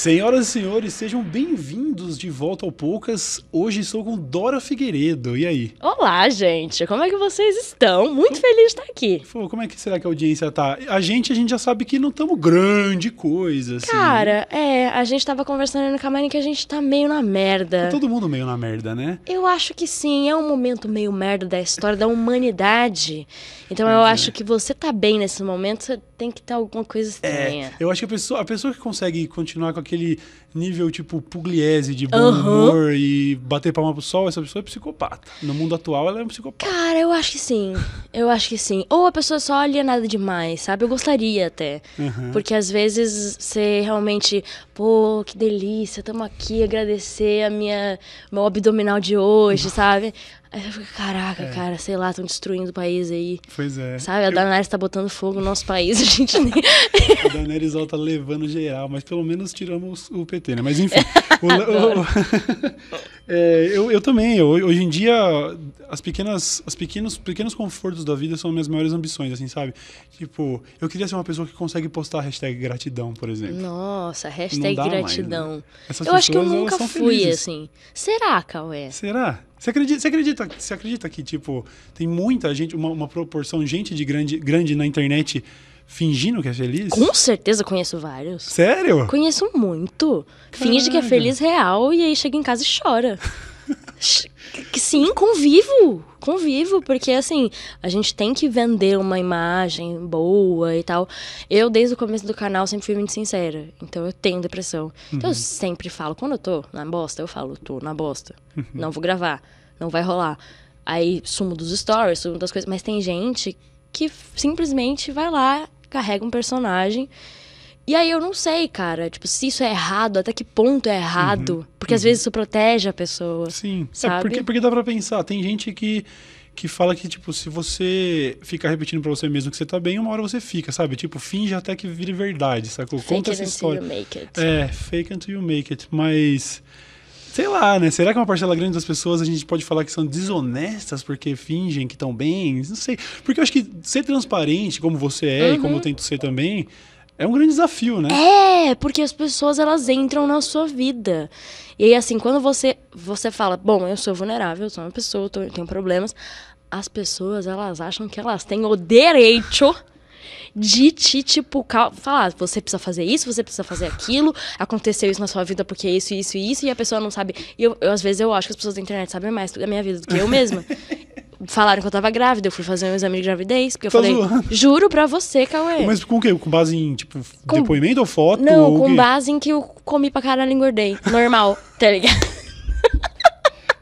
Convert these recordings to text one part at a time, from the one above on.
Senhoras e senhores, sejam bem-vindos de volta ao Poucas. Hoje estou com Dora Figueiredo. E aí? Olá, gente. Como é que vocês estão? Muito como... feliz de estar aqui. Pô, como é que será que a audiência tá? A gente, a gente já sabe que não estamos grande coisa, assim. Cara, é, a gente tava conversando no camarim que a gente tá meio na merda. Tá todo mundo meio na merda, né? Eu acho que sim, é um momento meio merda da história da humanidade. Então pois eu é. acho que você tá bem nesse momento, você tem que ter alguma coisa é, estranha. É, eu acho que a pessoa, a pessoa que consegue continuar com a aquele nível tipo Pugliese de bom uhum. humor e bater palma pro sol, essa pessoa é psicopata. No mundo atual, ela é um psicopata. Cara, eu acho que sim. Eu acho que sim. Ou a pessoa só olha nada demais, sabe? Eu gostaria até. Uhum. Porque às vezes você realmente, pô, que delícia, estamos aqui, agradecer a minha meu abdominal de hoje, sabe? Aí eu fico, caraca, é. cara, sei lá, estão destruindo o país aí. Pois é. Sabe, a Daenerys eu... tá botando fogo no nosso país, a gente nem... a Daenerys ó, tá levando geral, mas pelo menos tiramos o PT, né? Mas enfim. o, o, é, eu, eu também, hoje em dia, as pequenas, as pequenos, pequenos confortos da vida são minhas maiores ambições, assim, sabe? Tipo, eu queria ser uma pessoa que consegue postar a hashtag gratidão, por exemplo. Nossa, hashtag gratidão. Mais, né? eu acho que eu nunca fui, felizes. assim. Será, Cauê? Será? Você acredita, você acredita, você acredita que, tipo, tem muita gente, uma, uma proporção, gente de grande, grande na internet fingindo que é feliz? Com certeza conheço vários. Sério? Conheço muito. Caraca. Finge que é feliz real e aí chega em casa e chora. Sim, convivo convivo, porque assim, a gente tem que vender uma imagem boa e tal. Eu, desde o começo do canal, sempre fui muito sincera. Então eu tenho depressão. Uhum. Então eu uhum. sempre falo, quando eu tô na bosta, eu falo, tô na bosta. Uhum. Não vou gravar, não vai rolar. Aí sumo dos stories, sumo das coisas. Mas tem gente que simplesmente vai lá, carrega um personagem e aí eu não sei, cara, tipo, se isso é errado, até que ponto é errado. Uhum, porque uhum. às vezes isso protege a pessoa. Sim. É sabe? É porque, porque dá pra pensar. Tem gente que que fala que, tipo, se você ficar repetindo para você mesmo que você tá bem, uma hora você fica, sabe? Tipo, finge até que vire verdade, sacou? Fake Conta essa história. Until you make it. É, fake until you make it. Mas. Sei lá, né? Será que é uma parcela grande das pessoas a gente pode falar que são desonestas porque fingem que estão bem? Não sei. Porque eu acho que ser transparente, como você é uhum. e como eu uhum. tento ser também, é um grande desafio, né? É, porque as pessoas elas entram na sua vida. E aí, assim, quando você, você fala, bom, eu sou vulnerável, sou uma pessoa, tô, tenho problemas, as pessoas elas acham que elas têm o direito de te, tipo, falar, você precisa fazer isso, você precisa fazer aquilo, aconteceu isso na sua vida porque isso, isso e isso, e a pessoa não sabe. E eu, eu, às vezes eu acho que as pessoas da internet sabem mais da minha vida do que eu mesma. falaram que eu tava grávida, eu fui fazer um exame de gravidez, porque eu falei, zoando. juro pra você, Cauê. Mas com o quê? Com base em, tipo, com... depoimento ou foto? Não, ou com base em que eu comi pra caralho e engordei. Normal, tá ligado?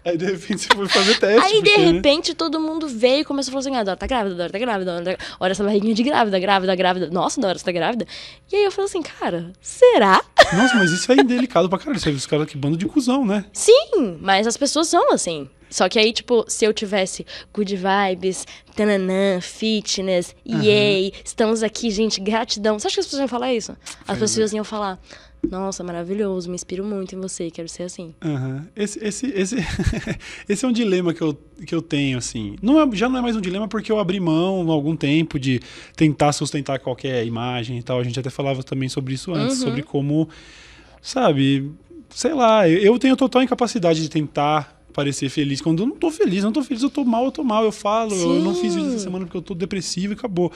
Aí de repente você foi fazer teste. Aí porque, de né? repente né? todo mundo veio e começou a falar assim: ah, Dora tá grávida, Dora tá grávida, Dora tá grávida. Olha essa barriguinha de grávida, grávida, grávida. Nossa, Dora, você tá grávida? E aí eu falei assim: cara, será? Nossa, mas isso é indelicado pra caralho. Você viu os caras que bando de cuzão, né? Sim, mas as pessoas são assim. Só que aí, tipo, se eu tivesse good vibes, tananã, fitness, uhum. yay, estamos aqui, gente, gratidão. Você acha que as pessoas iam falar isso? As né? pessoas iam falar, nossa, maravilhoso, me inspiro muito em você, quero ser assim. Uhum. Esse, esse, esse, esse é um dilema que eu, que eu tenho, assim. Não é, já não é mais um dilema porque eu abri mão há algum tempo de tentar sustentar qualquer imagem e tal. A gente até falava também sobre isso antes, uhum. sobre como, sabe, sei lá, eu tenho total incapacidade de tentar parecer feliz. Quando eu não tô feliz, não tô feliz, eu tô mal, eu tô mal, eu falo, Sim. eu não fiz vídeo essa semana porque eu tô depressivo e acabou.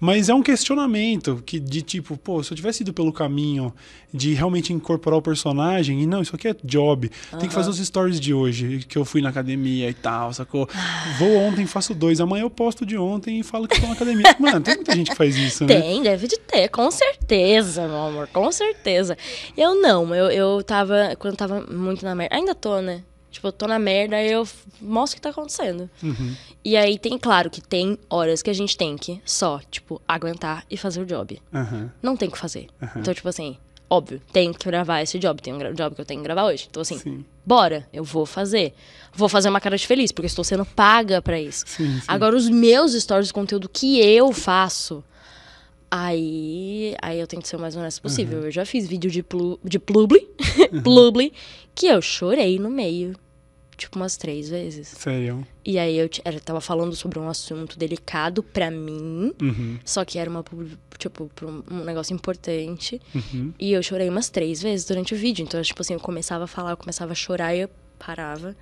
Mas é um questionamento que de tipo, pô, se eu tivesse ido pelo caminho de realmente incorporar o personagem, e não, isso aqui é job, tem que fazer os stories de hoje, que eu fui na academia e tal, sacou? Vou ontem, faço dois, amanhã eu posto de ontem e falo que tô na academia. Mano, tem muita gente que faz isso, né? Tem, deve de ter, com certeza, meu amor, com certeza. Eu não, eu, eu tava, quando tava muito na merda, ainda tô, né? Tipo, eu tô na merda, aí eu mostro o que tá acontecendo. Uhum. E aí tem, claro, que tem horas que a gente tem que só, tipo, aguentar e fazer o job. Uhum. Não tem o que fazer. Uhum. Então, tipo assim, óbvio, tem que gravar esse job, tem um job que eu tenho que gravar hoje. Então, assim, sim. bora, eu vou fazer. Vou fazer uma cara de feliz, porque estou sendo paga para isso. Sim, sim. Agora, os meus stories, de conteúdo que eu faço, Aí, aí eu tento ser o mais honesto possível. Uhum. Eu já fiz vídeo de, plu, de plubli, uhum. que eu chorei no meio, tipo umas três vezes. Sério? E aí eu, eu tava falando sobre um assunto delicado para mim, uhum. só que era uma, tipo, um negócio importante. Uhum. E eu chorei umas três vezes durante o vídeo. Então, tipo assim, eu começava a falar, eu começava a chorar e eu parava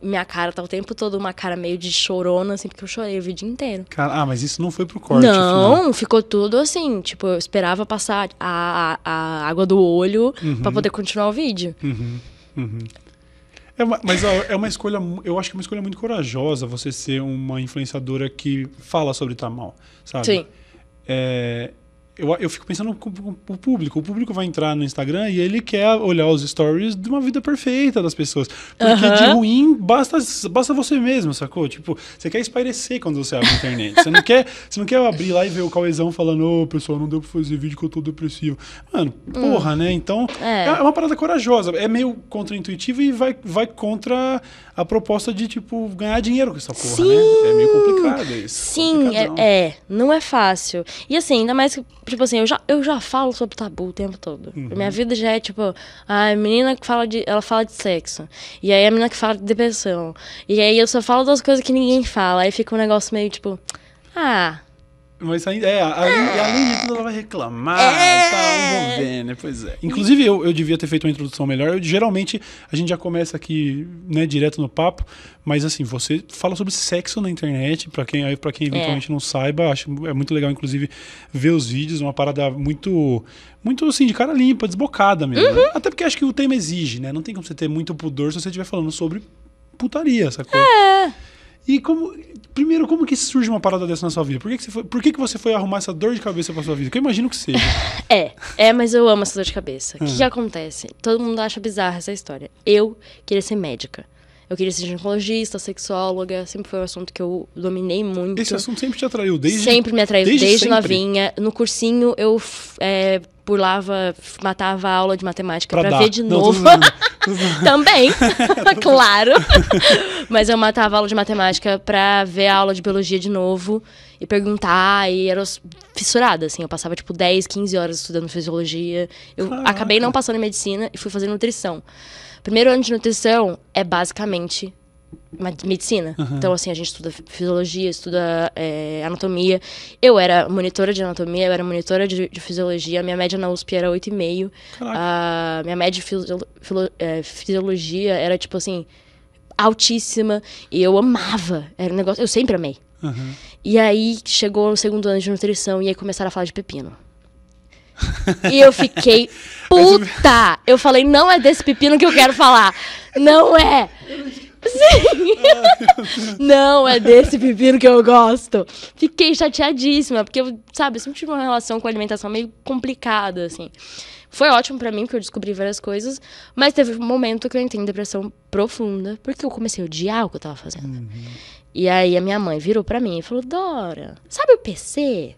minha cara tá o tempo todo uma cara meio de chorona, assim, porque eu chorei o vídeo inteiro. Cara, ah, mas isso não foi pro corte. Não, afinal. ficou tudo assim. Tipo, eu esperava passar a, a, água do olho uhum. para poder continuar o vídeo. Uhum. Uhum. É mas é uma escolha, eu acho que é uma escolha muito corajosa você ser uma influenciadora que fala sobre tá mal, sabe? Sim. É, eu, eu fico pensando com, o público. O público vai entrar no Instagram e ele quer olhar os stories de uma vida perfeita das pessoas. Porque uhum. de ruim basta, basta você mesmo, sacou? Tipo, você quer espairecer quando você abre a internet. você, não quer, você não quer abrir lá e ver o Cauezão falando, ô, oh, pessoal, não deu pra fazer vídeo que eu tô depressivo. Mano, hum. porra, hum. né? Então, é. é. uma parada corajosa. É meio contra-intuitivo e vai, vai contra a proposta de, tipo, ganhar dinheiro com essa porra, Sim. né? É meio complicado isso. Sim, é, é. Não é fácil. E assim, ainda mais que Tipo assim, eu já, eu já falo sobre tabu o tempo todo. Uhum. Minha vida já é tipo, a menina que fala de. Ela fala de sexo. E aí a menina que fala de depressão. E aí eu só falo das coisas que ninguém fala. Aí fica um negócio meio tipo. Ah, mas ainda, é, além, além de é. tudo, ela vai reclamar é. vamos ver, né? Pois é. Inclusive, eu, eu devia ter feito uma introdução melhor. Eu, geralmente, a gente já começa aqui, né, direto no papo, mas assim, você fala sobre sexo na internet, para quem, pra quem é. eventualmente é. não saiba, acho é muito legal, inclusive, ver os vídeos, uma parada muito, muito assim, de cara limpa, desbocada mesmo. Né? Uhum. Né? Até porque acho que o tema exige, né? Não tem como você ter muito pudor se você estiver falando sobre putaria, sacou? É. E como. Primeiro, como que surge uma parada dessa na sua vida? Por que, que, você, foi, por que, que você foi arrumar essa dor de cabeça pra sua vida? Que eu imagino que seja. é, é, mas eu amo essa dor de cabeça. O que, ah. que acontece? Todo mundo acha bizarra essa história. Eu queria ser médica. Eu queria ser ginecologista, sexóloga, sempre foi um assunto que eu dominei muito. Esse assunto sempre te atraiu, desde Sempre me atraiu, desde, desde novinha. No cursinho, eu é, pulava, matava a aula de matemática pra, ver de novo. Também, claro. Mas eu matava a aula de matemática pra ver a aula de biologia de novo e perguntar. E era fissurada, assim. Eu passava, tipo, 10, 15 horas estudando fisiologia. Eu Caraca. acabei não passando em medicina e fui fazer nutrição. Primeiro ano de nutrição é basicamente medicina. Uhum. Então, assim, a gente estuda fisiologia, estuda é, anatomia. Eu era monitora de anatomia, eu era monitora de, de fisiologia. Minha média na USP era 8,5. Uh, minha média de filo, é, fisiologia era, tipo assim, altíssima. E eu amava. Era um negócio... Eu sempre amei. Uhum. E aí, chegou o segundo ano de nutrição e aí começaram a falar de pepino. E eu fiquei puta. Eu falei, não é desse pepino que eu quero falar. Não é. Sim. não é desse pepino que eu gosto. Fiquei chateadíssima, porque eu, sabe, eu sempre tive uma relação com a alimentação meio complicada, assim. Foi ótimo para mim, porque eu descobri várias coisas, mas teve um momento que eu entrei em depressão profunda, porque eu comecei a odiar o que eu tava fazendo. Uhum. E aí a minha mãe virou para mim e falou: Dora, sabe o PC?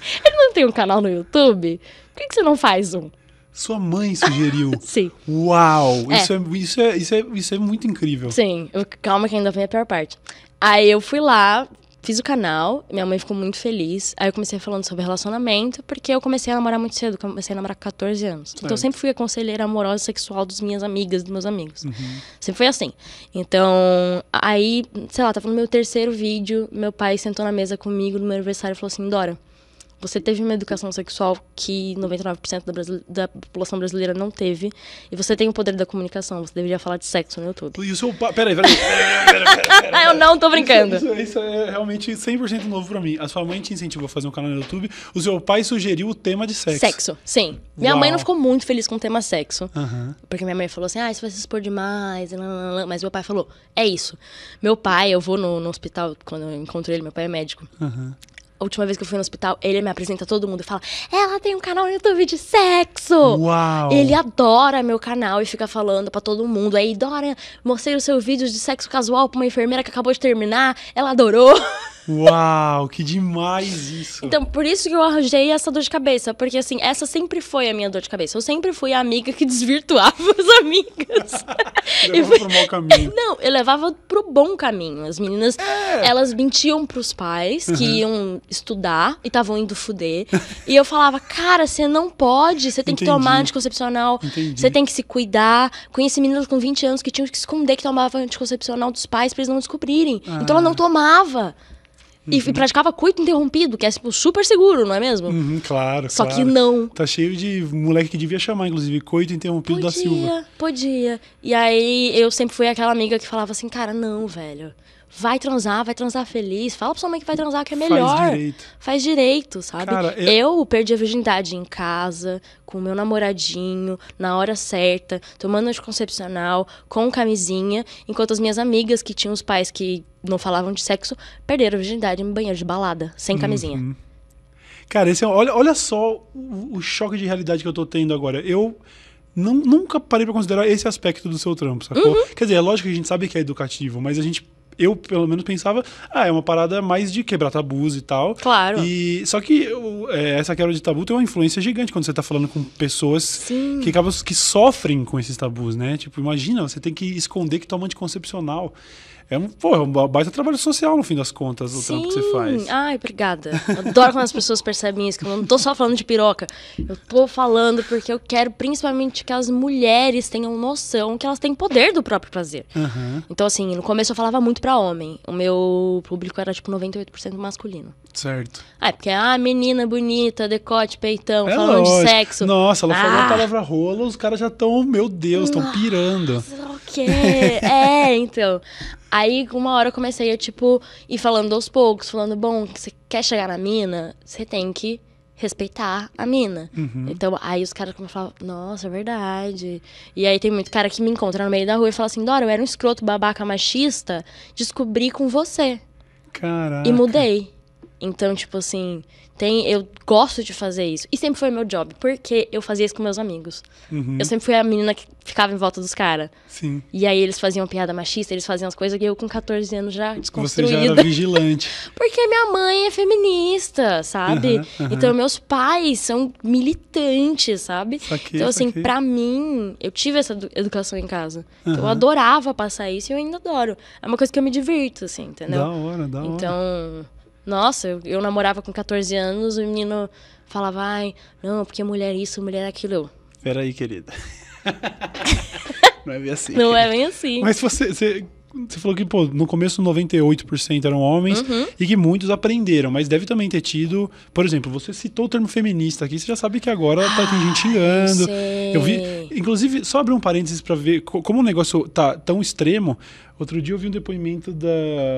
Ele não tem um canal no YouTube? Por que, que você não faz um? Sua mãe sugeriu. Sim. Uau! É. Isso, é, isso, é, isso, é, isso é muito incrível. Sim, eu, calma que ainda vem a pior parte. Aí eu fui lá, fiz o canal, minha mãe ficou muito feliz. Aí eu comecei falando sobre relacionamento, porque eu comecei a namorar muito cedo, comecei a namorar com 14 anos. Então eu sempre fui a conselheira amorosa sexual dos minhas amigas, dos meus amigos. Uhum. Sempre foi assim. Então, aí, sei lá, tava no meu terceiro vídeo, meu pai sentou na mesa comigo no meu aniversário e falou assim: Dora você teve uma educação sexual que 99% da, da, população brasileira não teve. E você tem o poder da comunicação. Você deveria falar de sexo no YouTube. E o seu pai. Peraí, peraí. peraí, peraí Eu não tô brincando. Isso, isso, isso é realmente 100% novo pra mim. A sua mãe te incentivou a fazer um canal no YouTube. O seu pai sugeriu o tema de sexo. Sexo, sim. Minha Uau. mãe não ficou muito feliz com o tema sexo. Uhum. Porque minha mãe falou assim: ah, isso vai se expor demais. Mas meu pai falou: é isso. Meu pai, eu vou no, no hospital, quando eu encontro ele, meu pai é médico. Uhum a última vez que eu fui no hospital, ele me apresenta todo mundo e fala: Ela tem um canal no YouTube de sexo! Uau! Ele adora meu canal e fica falando para todo mundo. Aí, Dora, mostrei o seu vídeo de sexo casual pra uma enfermeira que acabou de terminar, ela adorou. Uau, que demais isso! Então, por isso que eu arranjei essa dor de cabeça, porque assim, essa sempre foi a minha dor de cabeça. Eu sempre fui a amiga que desvirtuava as amigas. levava fui... pro mau caminho. Não, eu levava pro bom caminho. As meninas, é. elas mentiam pros pais que uhum. iam estudar e estavam indo fuder. e eu falava, cara, você não pode, você tem Entendi. que tomar anticoncepcional, você tem que se cuidar. Conheci meninas com 20 anos que tinham que esconder que tomava anticoncepcional dos pais pra eles não descobrirem. Ah. Então ela não ah. tomava. Uhum. E praticava coito interrompido, que é tipo, super seguro, não é mesmo? Uhum, claro. Só claro. que não. Tá cheio de moleque que devia chamar, inclusive, coito interrompido podia, da Silva. Podia, podia. E aí eu sempre fui aquela amiga que falava assim, cara, não, velho vai transar, vai transar feliz. Fala pra sua mãe que vai transar, que é melhor. Faz direito. Faz direito, sabe? Cara, eu... eu... perdi a virgindade em casa, com o meu namoradinho, na hora certa, tomando anticoncepcional, com camisinha, enquanto as minhas amigas que tinham os pais que não falavam de sexo, perderam a virgindade em banheiro de balada, sem uhum. camisinha. Uhum. Cara, esse, é olha, olha só o, o choque de realidade que eu tô tendo agora. Eu. Não, nunca parei para considerar esse aspecto do seu trampo, sacou? Uhum. Quer dizer, é lógico que a gente sabe que é educativo, mas a gente eu, pelo menos, pensava, ah, é uma parada mais de quebrar tabus e tal. Claro. E, só que eu, é, essa quebra de tabu tem uma influência gigante quando você tá falando com pessoas que acabam que sofrem com esses tabus, né? Tipo, imagina, você tem que esconder que toma anticoncepcional. É um, pô, é um baita trabalho social, no fim das contas, o Sim. trampo que você faz. Ai, obrigada. Adoro quando as pessoas percebem isso, que eu não tô só falando de piroca. Eu tô falando porque eu quero principalmente que as mulheres tenham noção que elas têm poder do próprio prazer. Uhum. Então, assim, no começo eu falava muito para homem. O meu público era, tipo, 98% masculino. Certo. Ah, é porque, ah, menina bonita, decote, peitão, é falando lógico. de sexo. Nossa, ela ah. falou a ah. palavra rola, os caras já estão, meu Deus, estão pirando. O quê? é, então. Aí, uma hora eu comecei a, tipo, ir falando aos poucos, falando, bom, você quer chegar na mina, você tem que respeitar a mina. Uhum. Então, aí os caras começam a falar, nossa, é verdade. E aí tem muito cara que me encontra no meio da rua e fala assim, Dora, eu era um escroto babaca machista, descobri com você. Caraca. E mudei. Então, tipo assim, tem, eu gosto de fazer isso. E sempre foi meu job, porque eu fazia isso com meus amigos. Uhum. Eu sempre fui a menina que ficava em volta dos caras. Sim. E aí eles faziam piada machista, eles faziam as coisas, e eu com 14 anos já desconstruída. Você já era vigilante. porque minha mãe é feminista, sabe? Uhum, uhum. Então, meus pais são militantes, sabe? Saquei, então, assim, saquei. pra mim, eu tive essa educação em casa. Então, eu adorava passar isso e eu ainda adoro. É uma coisa que eu me divirto, assim, entendeu? Da hora, da hora. Então... Nossa, eu, eu, namorava com 14 anos, o menino falava, ai, não, porque mulher isso, mulher aquilo. Peraí, querida. não é bem assim. Não querida. é bem assim. Mas você, você você falou que, pô, no começo 98% eram homens uhum. e que muitos aprenderam, mas deve também ter tido. Por exemplo, você citou o termo feminista aqui, você já sabe que agora ah, tá tem gente ah, xingando. Eu vi. Inclusive, só abrir um parênteses para ver como o negócio tá tão extremo. Outro dia eu vi um depoimento da.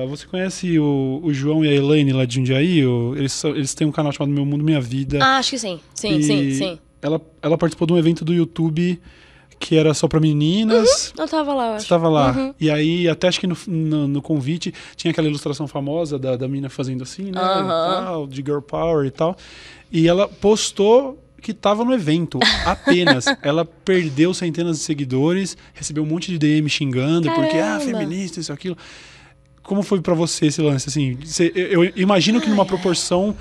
Você conhece o, o João e a Elaine lá de Jundiaí? eles, eles têm um canal chamado Meu Mundo Minha Vida. Ah, acho que sim. Sim, sim, sim. Ela, ela participou de um evento do YouTube que era só para meninas. Uhum, eu tava lá, eu acho. Você tava lá. Uhum. E aí, até acho que no, no, no, convite tinha aquela ilustração famosa da, da menina fazendo assim, né? Uhum. de girl power e tal. E ela postou que tava no evento, apenas. ela perdeu centenas de seguidores, recebeu um monte de DM xingando, Caramba. porque, ah, feminista, isso, aquilo. Como foi para você esse lance? Assim, você, eu, eu, imagino que numa proporção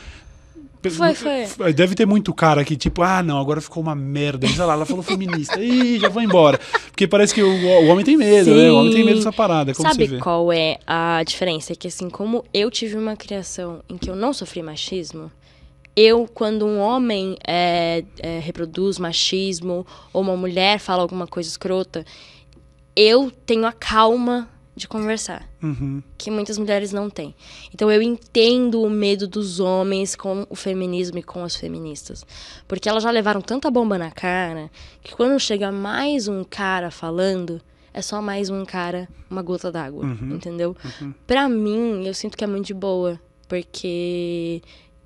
foi, foi. Deve ter muito cara que, tipo, ah, não, agora ficou uma merda. Sei ah lá, ela falou feminista. Ih, já vou embora. Porque parece que o, o homem tem medo, Sim. né? O homem tem medo dessa parada. Como Sabe qual é a diferença? É que, assim, como eu tive uma criação em que eu não sofri machismo, eu, quando um homem é, é, reproduz machismo ou uma mulher fala alguma coisa escrota, eu tenho a calma de conversar, uhum. que muitas mulheres não têm. Então eu entendo o medo dos homens com o feminismo e com as feministas, porque elas já levaram tanta bomba na cara que quando chega mais um cara falando é só mais um cara, uma gota d'água, uhum. entendeu? Uhum. Para mim eu sinto que é muito de boa, porque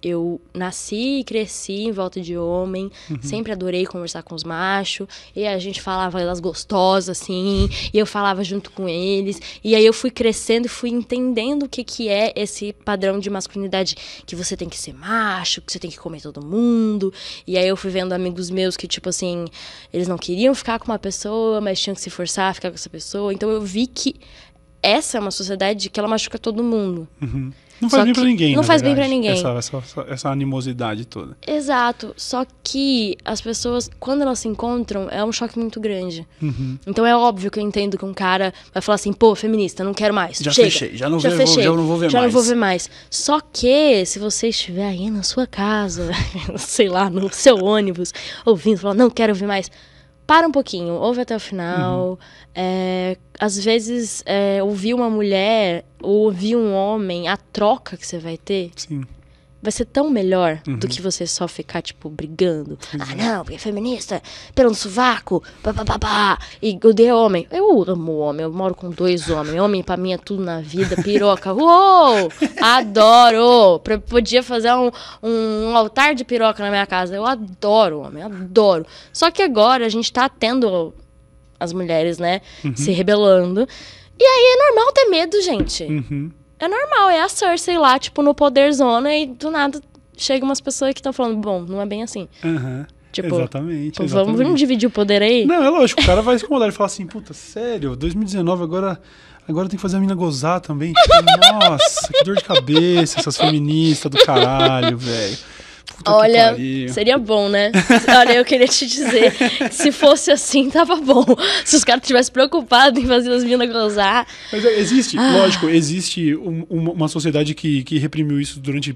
eu nasci e cresci em volta de homem, uhum. sempre adorei conversar com os machos, e a gente falava elas gostosas, assim, e eu falava junto com eles, e aí eu fui crescendo e fui entendendo o que, que é esse padrão de masculinidade, que você tem que ser macho, que você tem que comer todo mundo, e aí eu fui vendo amigos meus que, tipo assim, eles não queriam ficar com uma pessoa, mas tinham que se forçar a ficar com essa pessoa, então eu vi que essa é uma sociedade que ela machuca todo mundo. Uhum. Não faz Só bem que... para ninguém. Não faz verdade, bem para ninguém. Essa, essa, essa, animosidade toda. Exato. Só que as pessoas, quando elas se encontram, é um choque muito grande. Uhum. Então é óbvio que eu entendo que um cara vai falar assim, pô, feminista, não quero mais. Já Chega. fechei, já não, já, vou, fechei, já não vou ver já mais. Já não vou ver mais. Só que se você estiver aí na sua casa, sei lá, no seu ônibus, ouvindo, falando, não quero ver mais para um pouquinho, ouve até o final. Uhum. É, às vezes, é, ouvir uma mulher ou ouvir um homem, a troca que você vai ter. Sim vai ser tão melhor uhum. do que você só ficar, tipo, brigando. Uhum. Ah, não, porque é feminista, pelo sovaco, babá, e odeio homem. Eu amo homem, eu moro com dois homens. Homem pra mim é tudo na vida, piroca. Uou! Adoro! Podia fazer um, um altar de piroca na minha casa. Eu adoro homem, adoro. Só que agora a gente tá tendo as mulheres, né, uhum. se rebelando. E aí é normal ter medo, gente. Uhum é normal, é a Cersei lá, tipo, no poder zona, e do nada chega umas pessoas que estão falando, bom, não é bem assim. Uhum. Tipo, exatamente, exatamente. Vamos dividir o poder aí? Não, é lógico, o cara vai se incomodar e falar assim, puta, sério, 2019 agora. Agora tem que fazer a menina gozar também. Tipo, nossa, que dor de cabeça essas feministas do caralho, velho. Puta Olha, seria bom, né? Olha, eu queria te dizer se fosse assim, tava bom. Se os caras estivessem preocupados em fazer as meninas gozar. Mas é, existe, ah. lógico, existe um, uma sociedade que, que reprimiu isso durante,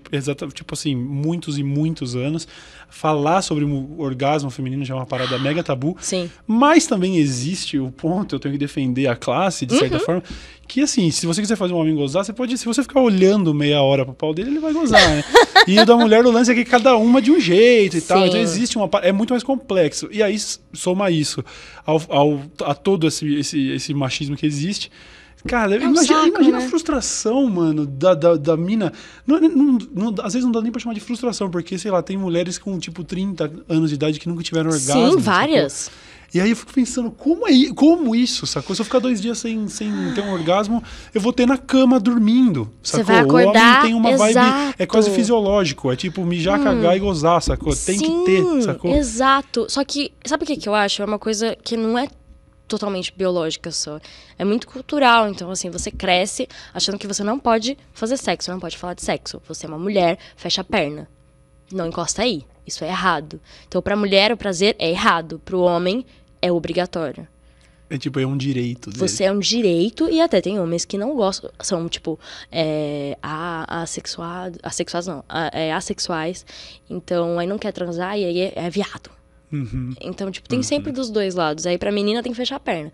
tipo assim, muitos e muitos anos falar sobre o orgasmo feminino já é uma parada mega tabu. Sim. Mas também existe o ponto, eu tenho que defender a classe, de certa uhum. forma, que assim, se você quiser fazer um homem gozar, você pode, se você ficar olhando meia hora pro pau dele, ele vai gozar, né? e o da mulher, do lance é que cada uma de um jeito e Sim. tal. Então existe uma é muito mais complexo. E aí soma isso ao, ao a todo esse, esse, esse machismo que existe. Cara, é um imagina, saco, imagina né? a frustração, mano, da, da, da mina. Não, não, não, às vezes não dá nem pra chamar de frustração, porque, sei lá, tem mulheres com, tipo, 30 anos de idade que nunca tiveram orgasmo. Sim, várias. E aí eu fico pensando, como é como isso, sacou? Se eu ficar dois dias sem, sem ter um orgasmo, eu vou ter na cama dormindo, sacou? Você vai acordar, o homem tem uma exato. vibe, é quase fisiológico, é tipo mijar, hum, cagar e gozar, sacou? Tem sim, que ter, sacou? exato. Só que, sabe o que, que eu acho? É uma coisa que não é totalmente biológica só. É muito cultural, então assim, você cresce achando que você não pode fazer sexo, não pode falar de sexo. Você é uma mulher, fecha a perna. Não encosta aí. Isso é errado. Então, pra mulher, o prazer é errado. Pro homem, é obrigatório. É tipo, é um direito. Dele. Você é um direito, e até tem homens que não gostam, são tipo, é, assexuados, assexuados não, a, é, assexuais, então aí não quer transar e aí é, é viado. Uhum. Então, tipo, tem uhum. sempre dos dois lados. Aí pra menina tem que fechar a perna.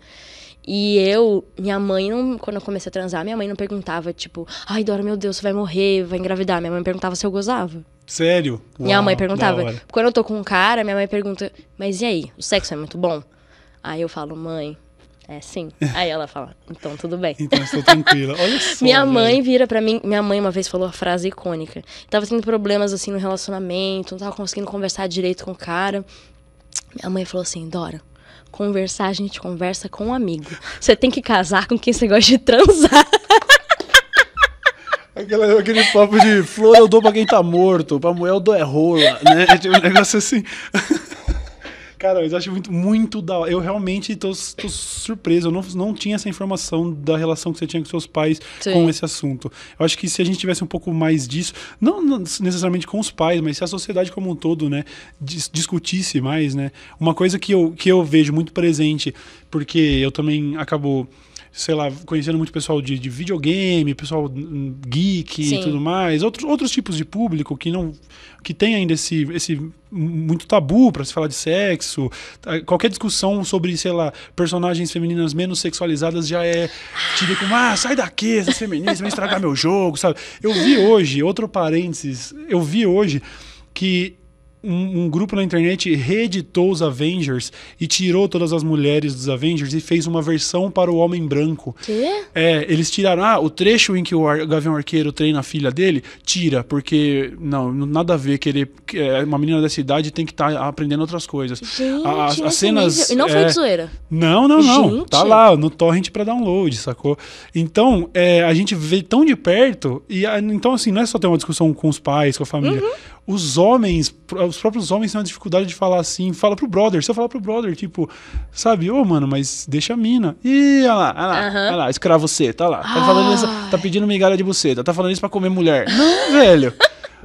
E eu, minha mãe, não, quando eu comecei a transar, minha mãe não perguntava, tipo, ai, Dora, meu Deus, você vai morrer, vai engravidar. Minha mãe perguntava se eu gozava. Sério? minha mãe perguntava. Quando eu tô com um cara, minha mãe pergunta, mas e aí, o sexo é muito bom? Aí eu falo, mãe, é sim. Aí ela fala, então tudo bem. Então estou tranquila. Olha só. minha velho. mãe vira para mim, minha mãe uma vez falou a frase icônica. tava tendo problemas assim no relacionamento, não tava conseguindo conversar direito com o cara. Minha mãe falou assim: Dora, conversar a gente conversa com um amigo. Você tem que casar com quem você gosta de transar. Aquela, aquele papo de flor eu dou pra quem tá morto, pra mulher eu dou é rola, né? Tipo um negócio assim. Cara, mas eu acho muito, muito da hora. Eu realmente tô, tô surpreso. Eu não, não tinha essa informação da relação que você tinha com seus pais Sim. com esse assunto. Eu acho que se a gente tivesse um pouco mais disso, não, não necessariamente com os pais, mas se a sociedade como um todo, né, dis discutisse mais, né? Uma coisa que eu, que eu vejo muito presente, porque eu também acabo sei lá, conhecendo muito pessoal de, de videogame, pessoal hum, geek Sim. e tudo mais, outros, outros tipos de público que não que tem ainda esse, esse muito tabu para se falar de sexo. Tá, qualquer discussão sobre, sei lá, personagens femininas menos sexualizadas já é tida como, ah, sai daqui, essas feministas vão estragar meu jogo, sabe? Eu vi hoje, outro parênteses, eu vi hoje que um, um, grupo na internet reeditou os Avengers e tirou todas as mulheres dos Avengers e fez uma versão para o Homem Branco. Quê? É, eles tiraram. Ah, o trecho em que o Ar Gavião Arqueiro treina a filha dele, tira, porque não, nada a ver querer. É, uma menina dessa idade tem que estar tá aprendendo outras coisas. Gente, a, as, as cenas. Nível. E não foi é, de zoeira. Não, não, não. Gente. Tá lá no torrent para download, sacou? Então, é, a gente vê tão de perto. e Então, assim, não é só ter uma discussão com os pais, com a família. Uhum os homens, os próprios homens têm uma dificuldade de falar assim, fala pro brother, se eu falar pro brother, tipo, sabe, ô oh, mano, mas deixa a mina. Ih, olha lá, olha lá, uhum. olha lá escravo você, tá lá. Tá, ah. falando isso, tá pedindo migalha de buceta, tá falando isso pra comer mulher. Não, velho.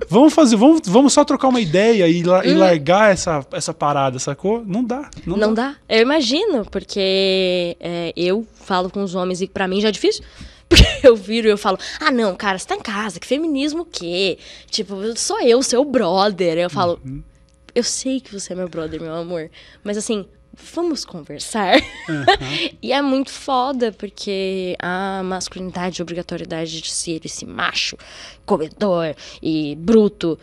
Vamos fazer, vamos, vamos só trocar uma ideia e, la, hum. e uhum. largar essa, essa parada, sacou? Não dá. Não, não dá. dá. Eu imagino, porque é, eu falo com os homens e para mim já é difícil. eu viro e eu falo, ah, não, cara, você tá em casa, que feminismo o quê? Tipo, sou eu, seu brother. Eu falo, uhum. eu sei que você é meu brother, meu amor. Mas assim, vamos conversar. Uhum. e é muito foda, porque a masculinidade, a obrigatoriedade de ser esse macho, comedor e bruto.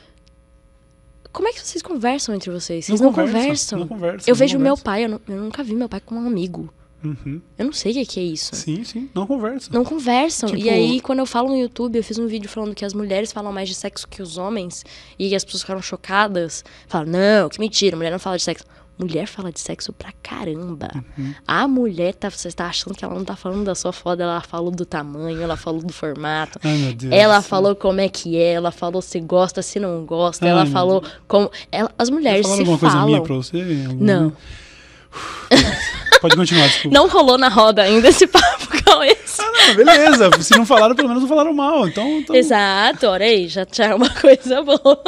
Como é que vocês conversam entre vocês? Vocês não, não conversam. não conversa, eu não vejo conversa. meu pai, eu, não, eu, nunca vi meu pai como um amigo. Uhum. Eu não sei o é que é isso. Sim, sim. Não conversam. Não conversam. Tipo... E aí, quando eu falo no YouTube, eu fiz um vídeo falando que as mulheres falam mais de sexo que os homens. E as pessoas ficaram chocadas. Falam, não, que mentira, mulher não fala de sexo. Mulher fala de sexo pra caramba. Uhum. A mulher, tá, você tá achando que ela não tá falando da sua foda, ela falou do tamanho, ela falou do formato. Ai, meu Deus, ela sim. falou como é que é, ela falou se gosta, se não gosta, Ai, ela falou Deus. como. Ela, as mulheres tá se falam. alguma coisa minha pra você? Algum... Não. Pode continuar, desculpa. Não rolou na roda ainda esse papo, é esse. Ah, não, beleza. Se não falaram, pelo menos não falaram mal. Então, então... Exato, olha aí, já, já é uma coisa boa.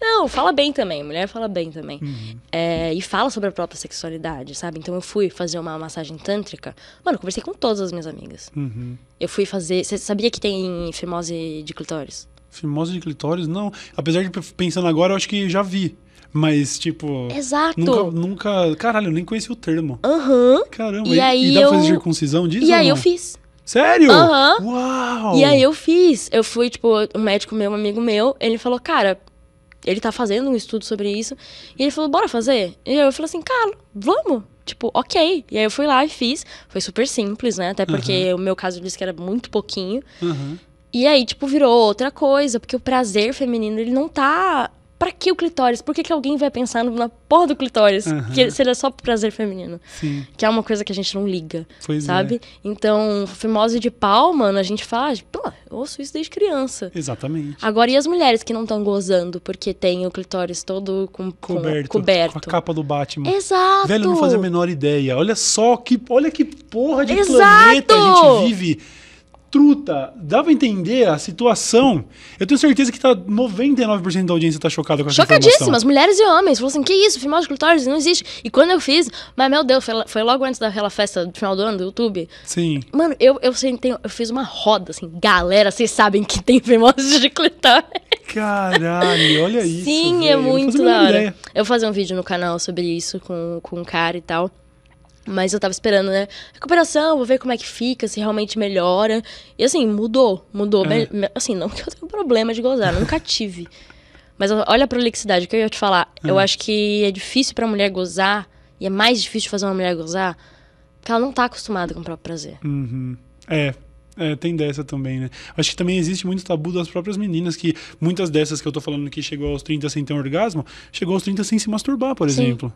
Não, fala bem também. Mulher fala bem também. Uhum. É, e fala sobre a própria sexualidade, sabe? Então eu fui fazer uma massagem tântrica. Mano, conversei com todas as minhas amigas. Uhum. Eu fui fazer. Você sabia que tem fimose de clitóris? Fimose de clitóris? Não. Apesar de pensando agora, eu acho que já vi. Mas, tipo. Exato. Nunca. nunca caralho, eu nem conheci o termo. Aham. Uhum. Caramba, e, e aí. E dá eu... pra fazer circuncisão disso? E aí eu fiz. Sério? Aham. Uhum. Uau! E aí eu fiz. Eu fui, tipo, um médico meu, um amigo meu, ele falou, cara, ele tá fazendo um estudo sobre isso. E ele falou, bora fazer? E eu falei assim, cara, vamos. Tipo, ok. E aí eu fui lá e fiz. Foi super simples, né? Até porque uhum. o meu caso disse que era muito pouquinho. Uhum. E aí, tipo, virou outra coisa, porque o prazer feminino, ele não tá Pra que o clitóris? Por que, que alguém vai pensar na porra do clitóris? Uhum. Que seria só pro prazer feminino. Sim. Que é uma coisa que a gente não liga, pois sabe? É. Então, fimose de pau, mano, a gente faz... Pô, eu ouço isso desde criança. Exatamente. Agora, e as mulheres que não estão gozando porque tem o clitóris todo com, coberto, com, coberto? Com a capa do Batman. Exato! Velho, não fazia a menor ideia. Olha só que... Olha que porra de Exato. planeta a gente vive truta, dava a entender a situação. Eu tenho certeza que tá 99% da audiência tá chocada com essa Chocadíssimas, mulheres e homens. Falou assim, que isso, filmagem de clitóris, não existe. E quando eu fiz, mas meu Deus, foi, foi logo antes daquela festa do final do ano do YouTube. Sim. Mano, eu, eu, sentei, eu fiz uma roda, assim, galera, vocês sabem que tem filmagem de clitóris. Caralho, olha isso. Sim, véio. é muito da hora. Ideia. Eu vou fazer um vídeo no canal sobre isso com, com um cara e tal. Mas eu tava esperando, né? Recuperação, vou ver como é que fica, se realmente melhora. E assim, mudou, mudou. É. Assim, não que eu tenha problema de gozar, nunca tive. Mas olha a prolixidade, o que eu ia te falar. Eu é. acho que é difícil pra mulher gozar, e é mais difícil fazer uma mulher gozar, porque ela não tá acostumada com o próprio prazer. Uhum. É, é, tem dessa também, né? Acho que também existe muito tabu das próprias meninas, que muitas dessas que eu tô falando que chegou aos 30 sem ter um orgasmo, chegou aos 30 sem se masturbar, por Sim. exemplo.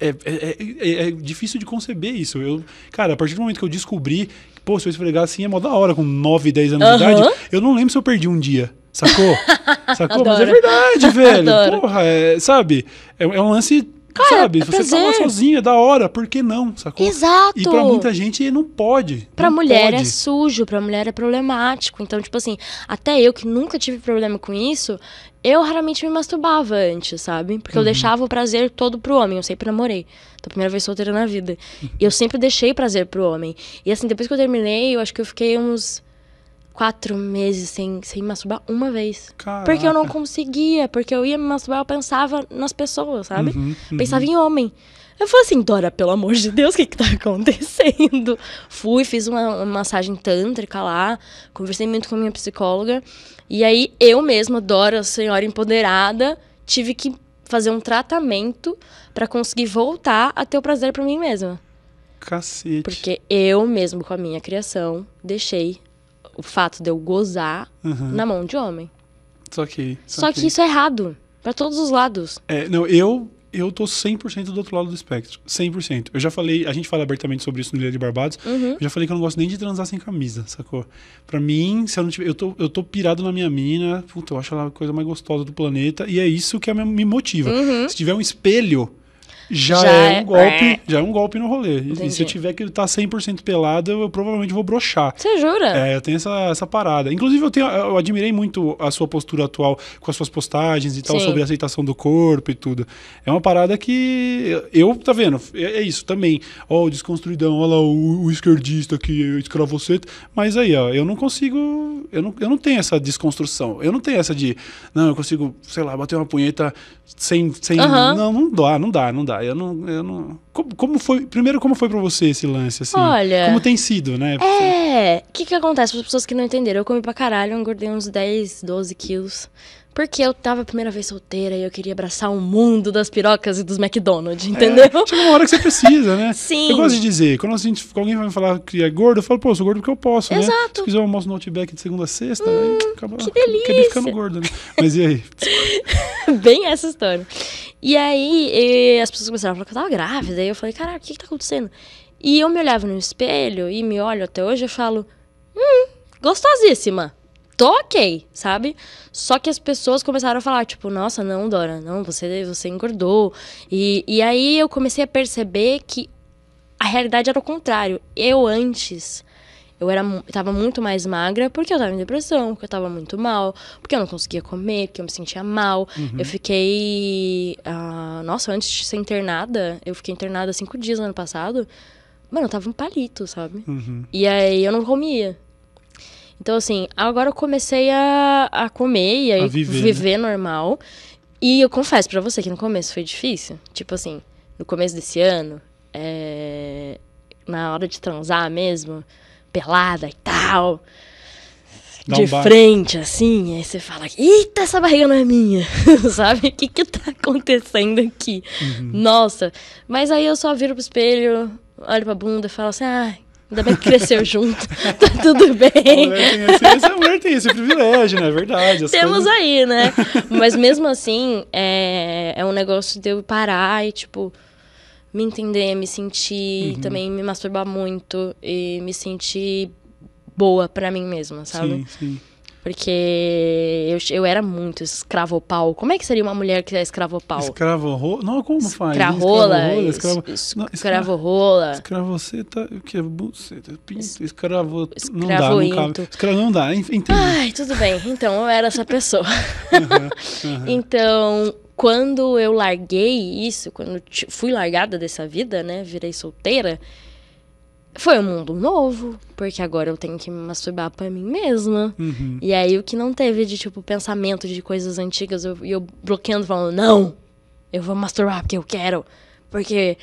É, é, é, é, difícil de conceber isso. Eu, cara, a partir do momento que eu descobri, pô, se eu esfregar assim é mó da hora, com 9, 10 anos uhum. de idade, eu não lembro se eu perdi um dia. Sacou? Sacou? Mas é verdade, velho. Adoro. Porra, é, sabe? É, é um lance Cara, sabe? É você tá lá sozinha, da hora, por que não? Sacou? Exato. E pra muita gente não pode. Pra não mulher é pode. é sujo, pra mulher é problemático. Então, tipo assim, até eu que nunca tive problema com isso, eu raramente me masturbava antes, sabe? Porque uhum. eu deixava o prazer todo pro homem. Eu sempre namorei. a primeira vez solteira na vida. E eu uhum. sempre deixei prazer pro homem. E assim, depois que eu terminei, eu acho que eu fiquei uns quatro meses sem, sem masturbar uma vez. Caraca. Porque eu não conseguia, porque eu ia me masturbar, eu pensava nas pessoas, sabe? Uhum, uhum. Pensava em homem. Eu falei assim, Dora, pelo amor de Deus, o que que tá acontecendo? Fui, fiz uma, uma massagem tântrica lá, conversei muito com a minha psicóloga. E aí, eu mesma, Dora, senhora empoderada, tive que fazer um tratamento para conseguir voltar a ter o prazer para mim mesma. Cacete. Porque eu mesmo, com a minha criação, deixei o fato de eu gozar uhum. na mão de homem. Só que. Só, só que... que isso é errado. para todos os lados. É, não, eu. Eu tô 100% do outro lado do espectro. 100%. Eu já falei, a gente fala abertamente sobre isso no Ilha de Barbados. Uhum. Eu já falei que eu não gosto nem de transar sem camisa, sacou? Pra mim, se eu não tiver. Eu tô, eu tô pirado na minha mina, puta, eu acho ela a coisa mais gostosa do planeta. E é isso que é me motiva. Uhum. Se tiver um espelho, já, já é, é um golpe, é. já é um golpe no rolê. Entendi. E se eu tiver que estar tá 100% pelado, eu, eu, provavelmente vou brochar. Você jura? É, eu tenho essa, essa parada. Inclusive, eu, tenho, eu admirei muito a sua postura atual com as suas postagens e tal, Sim. sobre a aceitação do corpo e tudo. É uma parada que eu, tá vendo? É, é isso também. Ó, oh, o desconstruidão, olha lá o, o esquerdista que escravou Mas aí, ó, eu não consigo, eu não, eu não tenho essa desconstrução. Eu não tenho essa de, não, eu consigo, sei lá, bater uma punheta sem. sem Não, não dá, não dá, não dá. Ah, eu não. Eu não... Como, como foi. Primeiro, como foi para você esse lance, assim? Olha. Como tem sido, né? É. O que, que acontece para as pessoas que não entenderam? Eu comi pra caralho, eu engordei uns 10, 12 quilos. Porque eu tava a primeira vez solteira e eu queria abraçar o mundo das pirocas e dos McDonald's, é, entendeu? É, chega uma hora que você precisa, né? Sim. Eu gosto de dizer, quando, a gente, quando alguém vai me falar que é gordo, eu falo, pô, eu sou gordo porque eu posso, Exato. né? Exato. Se quiser um almoço no Outback de segunda a sexta, hum, aí acaba, que é delícia. acabei ficando gordo, né? Mas e aí? Bem essa história. E aí e as pessoas começaram a falar que eu tava grávida. E eu falei, caraca, o que, que tá acontecendo? E eu me olhava no espelho e me olho até hoje e falo, hum, gostosíssima. Tô ok, sabe? Só que as pessoas começaram a falar, tipo, nossa, não, Dora, não, você, você engordou. E, e aí eu comecei a perceber que a realidade era o contrário. Eu antes eu era, tava muito mais magra porque eu tava em depressão, porque eu tava muito mal, porque eu não conseguia comer, porque eu me sentia mal. Uhum. Eu fiquei. Uh, nossa, antes de ser internada, eu fiquei internada cinco dias no ano passado. Mano, eu tava um palito, sabe? Uhum. E aí eu não comia. Então, assim, agora eu comecei a, a comer e a viver, né? viver né? normal. E eu confesso para você que no começo foi difícil. Tipo assim, no começo desse ano, é... na hora de transar mesmo, pelada e tal. Dá de um frente, assim, aí você fala, eita, essa barriga não é minha, sabe? O que que tá acontecendo aqui? Uhum. Nossa, mas aí eu só viro pro espelho, olho pra bunda e falo assim, ah, ainda bem que cresceu junto, tá tudo bem. A mulher tem esse, essa mulher tem esse privilégio, né? É verdade. Temos coisas... aí, né? Mas mesmo assim, é, é um negócio de eu parar e, tipo, me entender, me sentir, uhum. também me masturbar muito e me sentir boa para mim mesma, sabe? Sim, sim. Porque eu, eu era muito escravopau. Como é que seria uma mulher que é escravopau? rola Não, como faz? Escravo-rola. Escravo... Escravola. Escravoceta. Tá, o que é buceta? Pinto. Escravo. Não dá, Escravo não dá, entendi. Ai, tudo bem. Então, eu era essa pessoa. uhum, uhum. Então, quando eu larguei isso, quando fui largada dessa vida, né? Virei solteira. Foi um mundo novo, porque agora eu tenho que me masturbar pra mim mesma. Uhum. E aí o que não teve de, tipo, pensamento de coisas antigas, eu, eu bloqueando, falando, não, eu vou masturbar porque eu quero, porque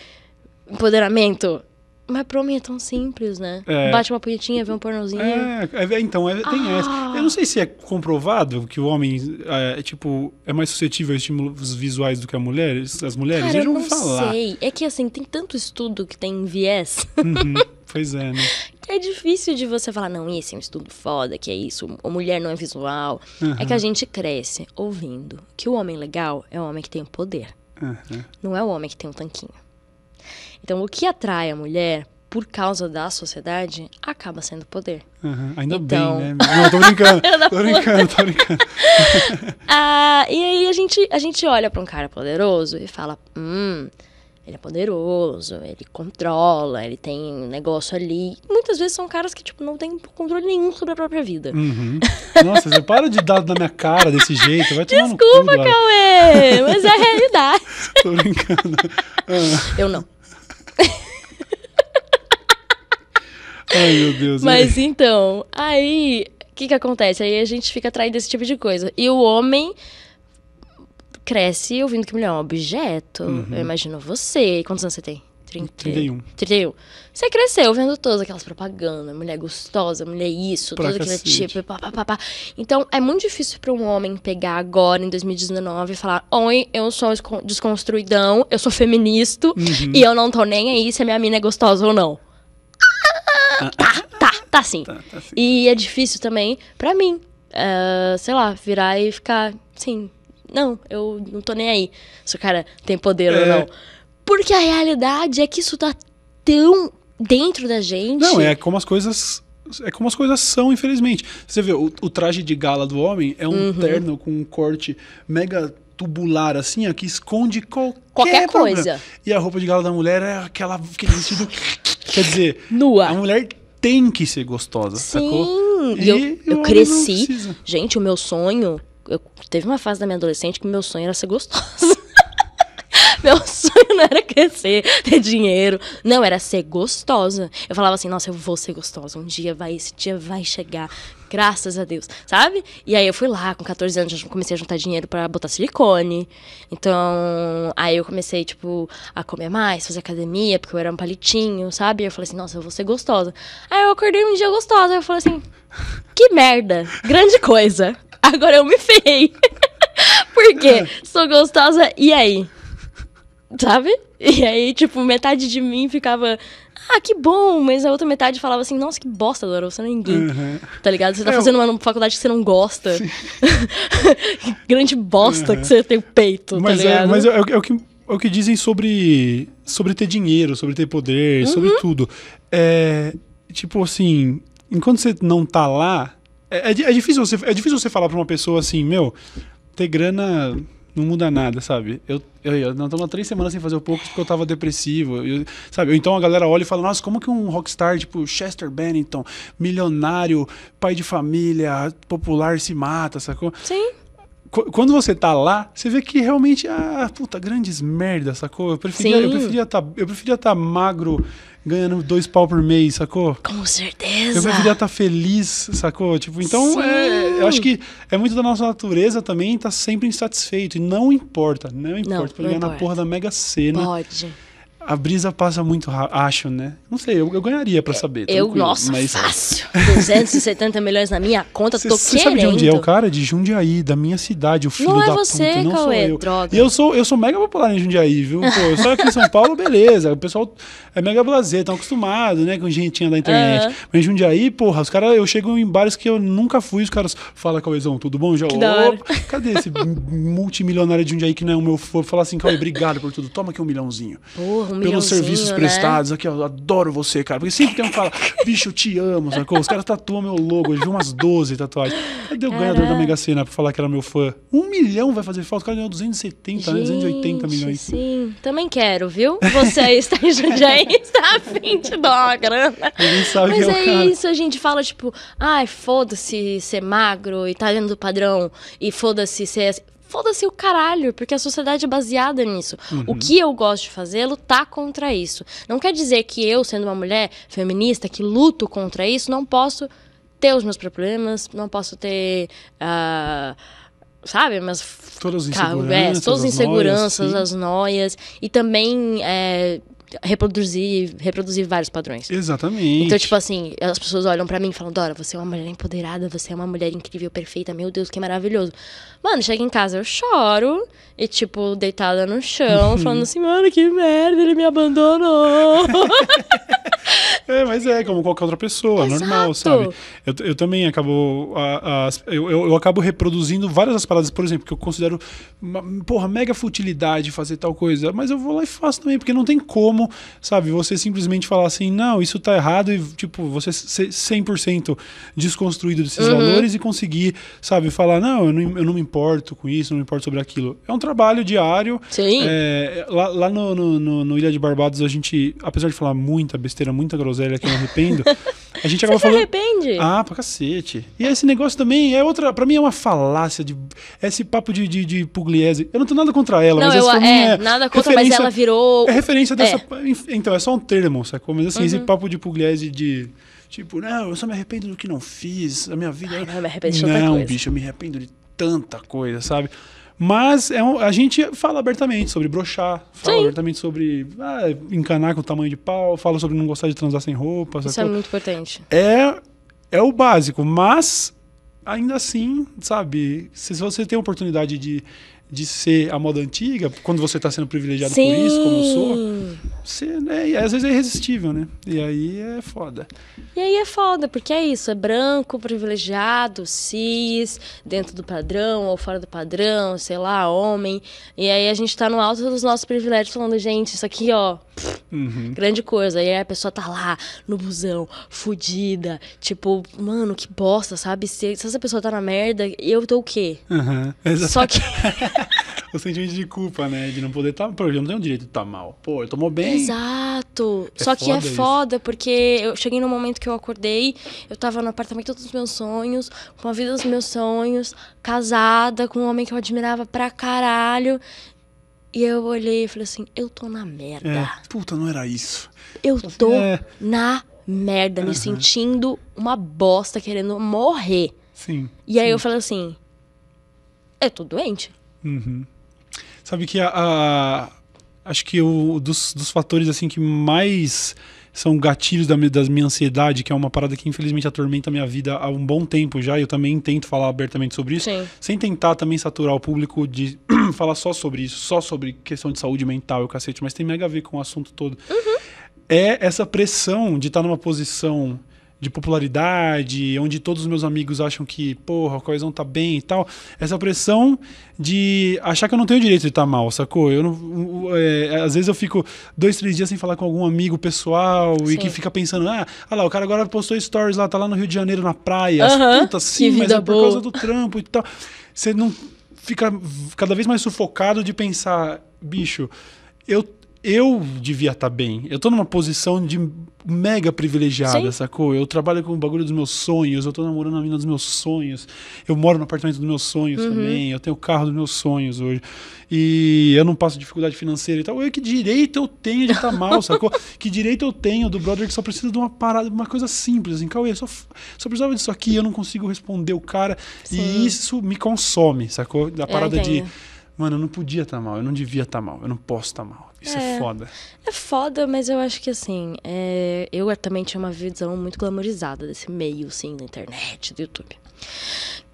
empoderamento, mas pra mim é tão simples, né? É. Bate uma punhetinha, vê um pornozinho. É, é então, é, tem ah. essa. Eu não sei se é comprovado que o homem é, é tipo, é mais suscetível a estímulos visuais do que a mulher, as mulheres. Cara, eu não falar. sei. É que assim, tem tanto estudo que tem viés. Uhum, pois é, né? é difícil de você falar, não, esse é um estudo foda, que é isso, a mulher não é visual. Uhum. É que a uhum. gente cresce ouvindo que o homem legal é o homem que tem o poder. Uhum. Não é o homem que tem o um tanquinho. Então, o que atrai a mulher por causa da sociedade, acaba sendo poder. Uhum. Ainda então... bem, né? Não, tô brincando, tô brincando, tô brincando. ah, e aí a gente, a gente olha para um cara poderoso e fala, hum, ele é poderoso, ele controla, ele tem um negócio ali. Muitas vezes são caras que, tipo, não tem controle nenhum sobre a própria vida. Uhum. Nossa, você para de dar na minha cara desse jeito, vai Desculpa, Desculpa, Cauê, mas é a realidade. tô brincando. Ah. Eu não. Ai, meu Deus. É. Mas então, aí, o que que acontece? Aí a gente fica atraído desse tipo de coisa. E o homem cresce ouvindo que mulher é um objeto. Uhum. Eu imagino você. Quantos anos você tem? 30, 31. 31. Você cresceu vendo todas aquelas propagandas, mulher gostosa, mulher isso, pra todo aquele tipo, pá, pá, pá, pá. Então, é muito difícil para um homem pegar agora, em 2019, e falar: Oi, eu sou desconstruidão, eu sou feminista, uhum. e eu não tô nem aí se a minha mina é gostosa ou não. Ah, tá, tá, tá sim. Tá, tá sim. E é difícil também para mim, uh, sei lá, virar e ficar, sim, não, eu não tô nem aí se o cara tem poder é. ou não. Porque a realidade é que isso tá tão dentro da gente. Não, é como as coisas. É como as coisas são, infelizmente. Você vê, o, o traje de gala do homem é um uhum. terno com um corte mega tubular, assim, ó, que esconde qualquer, qualquer coisa. Problema. E a roupa de gala da mulher é aquela, aquele vestido. quer dizer, Nua. a mulher tem que ser gostosa, Sim. sacou? E eu, eu, eu cresci. Gente, o meu sonho. Eu, teve uma fase da minha adolescente que meu sonho era ser gostosa. Meu sonho não era crescer, ter dinheiro. Não, era ser gostosa. Eu falava assim, nossa, eu vou ser gostosa. Um dia vai, esse dia vai chegar. Graças a Deus, sabe? E aí eu fui lá, com 14 anos, já comecei a juntar dinheiro para botar silicone. Então, aí eu comecei, tipo, a comer mais, fazer academia, porque eu era um palitinho, sabe? E eu falei assim, nossa, eu vou ser gostosa. Aí eu acordei um dia gostosa, eu falei assim, que merda, grande coisa. Agora eu me ferrei. Porque sou gostosa, e aí? sabe? E aí, tipo, metade de mim ficava, ah, que bom, mas a outra metade falava assim, nossa, que bosta, Dora, você não é ninguém, uhum. tá ligado? Você tá eu... fazendo uma faculdade que você não gosta, grande bosta uhum. que você tem o peito, tá mas tá ligado? É, mas é, é, é, o que, é o que dizem sobre, sobre ter dinheiro, sobre ter poder, uhum. sobre tudo. É, tipo assim, enquanto você não tá lá, é, é, é, difícil, você, é difícil você falar pra uma pessoa assim, meu, ter grana não muda nada, sabe? Eu, eu, eu não tava três semanas sem fazer o pouco porque eu tava depressivo, eu, sabe? Então a galera olha e fala, nossa, como que um rockstar tipo Chester Bennington, milionário, pai de família, popular, se mata, sacou? Sim. quando você tá lá, você vê que realmente, ah, puta, grandes merda, sacou? Eu preferia estar eu preferia tá, eu preferia tá magro ganhando dois pau por mês, sacou? Com certeza. Eu preferia estar tá feliz, sacou? Tipo, então, é, eu acho que é muito da nossa natureza também estar tá sempre insatisfeito. E não importa, não importa. Não, ganhar não importa. na porra da Mega Sena. Pode a brisa passa muito rápido, acho, né? Não sei, eu, eu ganharia pra é, saber. Eu, nossa, mas... fácil. 270 milhões na minha conta, cê, tô cê querendo. Você sabe de onde é o cara? De Jundiaí, da minha cidade, o filho não é você, puta, não Cauê, sou eu. Droga. E eu sou, eu sou mega popular em Jundiaí, viu? Pô, eu sou aqui em São Paulo, beleza. O pessoal é mega blazer, tão acostumado, né? Com gentinha da internet. Mas em Jundiaí, porra, os caras, eu chego em bares que eu nunca fui, os caras falam, Cauêzão, tudo bom? Já, cadê esse multimilionário de Jundiaí que não é o meu fã? Fala assim, Cauê, obrigado por tudo, toma aqui um milhãozinho. Porra, um Pelos serviços né? prestados. Aqui, eu adoro você, cara. Porque sempre tem um que fala, bicho, eu te amo, sacou? Os caras tatuam meu logo, eles viu umas 12 tatuagens. Cadê o é, ganhador da né? Mega Sena pra falar que era meu fã? Um milhão vai fazer falta. O cara ganhou 270, né? Gente, né? 280 milhões. Sim, também quero, viu? Você aí está em Jundiaí, está fim de dó, grana. Ninguém sabe Mas é, é isso, a gente fala, tipo, ai, foda-se ser magro e tá dentro do padrão. E foda-se ser foda-se o caralho, porque a sociedade é baseada nisso. Uhum. O que eu gosto de fazer é lutar contra isso. Não quer dizer que eu, sendo uma mulher feminista que luto contra isso, não posso ter os meus problemas, não posso ter. Uh, sabe, mas todas as é, inseguranças, é, todas as inseguranças, as noias, as noias e também é, reproduzir, reproduzir vários padrões. Exatamente. Então, tipo assim, as pessoas olham para mim e falam: Dora, você é uma mulher empoderada, você é uma mulher incrível, perfeita, meu Deus, que maravilhoso. Mano, chega em casa, eu choro e, tipo, deitada no chão, falando assim: mano, que merda, ele me abandonou. É, mas é como qualquer outra pessoa, é Exato. normal, sabe? Eu, eu também acabo. A, a, eu, eu, eu, acabo reproduzindo várias das paradas, por exemplo, que eu considero uma, porra, mega futilidade fazer tal coisa. Mas eu vou lá e faço também, porque não tem como, sabe, você simplesmente falar assim, não, isso tá errado, e, tipo, você ser 100% desconstruído desses uhum. valores e conseguir, sabe, falar, não eu, não, eu não me importo com isso, não me importo sobre aquilo. É um trabalho diário. Sim. É, lá lá no, no, no, no Ilha de Barbados, a gente, apesar de falar muita besteira, muita groselha que eu me arrependo. A gente acaba Você falando. Se arrepende? Ah, pra cacete. E esse negócio também é outra. Pra mim é uma falácia de. É esse papo de, de, de Pugliese. Eu não tenho nada contra ela, não, mas eu, essa eu, é, é, nada contra, mas ela virou. É referência dessa. É. Então, é só um termo, sacou? Mas assim, uhum. esse papo de Pugliese de. Tipo, não, eu só me arrependo do que não fiz, a minha vida. Ai, não, eu me arrependo de Não, bicho, eu me arrependo de tanta coisa, sabe? Mas é um, a gente fala abertamente sobre brochar, fala Sim. abertamente sobre ah, encanar com o tamanho de pau, fala sobre não gostar de transar sem roupa. Isso sacou? é muito potente. É, é o básico, mas ainda assim, sabe, se você tem a oportunidade de, de ser a moda antiga, quando você está sendo privilegiado Sim. por isso, como eu sou, você, né? E às vezes é irresistível, né? E aí é foda. E aí é foda, porque é isso, é branco, privilegiado, cis, dentro do padrão ou fora do padrão, sei lá, homem. E aí a gente tá no alto dos nossos privilégios falando, gente, isso aqui, ó, uhum. grande coisa. E aí a pessoa tá lá, no busão, fudida, tipo, mano, que bosta, sabe? Se, se essa pessoa tá na merda, eu tô o quê? Uhum. Só que... o sentimento de culpa, né? De não poder estar. Tá, não tenho o direito de estar tá mal. Pô, eu tomou bem, Exato. É Só que é foda, porque eu cheguei no momento que eu acordei, eu tava no apartamento dos meus sonhos, com a vida dos meus sonhos, casada, com um homem que eu admirava pra caralho. E eu olhei e falei assim, eu tô na merda. É, puta, não era isso. Eu tô é. na merda, uhum. me sentindo uma bosta, querendo morrer. Sim. E aí sim. eu falei assim, eu tô doente. Uhum. Sabe que a, a, acho que o dos, dos fatores assim que mais são gatilhos da, da minha ansiedade, que é uma parada que infelizmente atormenta a minha vida há um bom tempo já, e eu também tento falar abertamente sobre isso, Sim. sem tentar também saturar o público de falar só sobre isso, só sobre questão de saúde mental e o cacete, mas tem mega a ver com o assunto todo. Uhum. É essa pressão de estar tá numa posição de popularidade, onde todos os meus amigos acham que, porra, o Coisão tá bem e tal. Essa pressão de achar que eu não tenho direito de estar tá mal, sacou? Eu não, é, às vezes eu fico dois, três dias sem falar com algum amigo pessoal Sim. e que fica pensando, ah, olha lá, o cara agora postou stories lá, tá lá no Rio de Janeiro na praia, uh -huh, sim, mas é por causa do trampo e tal. Você não fica cada vez mais sufocado de pensar, bicho, eu, eu devia estar tá bem. Eu estou numa posição de mega privilegiada, Sim. sacou? Eu trabalho com o bagulho dos meus sonhos, eu estou namorando a mina dos meus sonhos, eu moro no apartamento dos meus sonhos uhum. também, eu tenho o carro dos meus sonhos hoje. E eu não passo dificuldade financeira e tal. Eu, que direito eu tenho de estar tá mal, sacou? que direito eu tenho do brother que só precisa de uma parada, uma coisa simples, assim, Cauê, só, só precisava disso aqui, eu não consigo responder o cara. Sim. E isso me consome, sacou? Da parada de. Mano, eu não podia estar tá mal, eu não devia estar tá mal, eu não posso estar tá mal isso é, é foda. É foda, mas eu acho que assim, é, eu também tinha uma visão muito glamorizada desse meio, assim, da internet, do YouTube.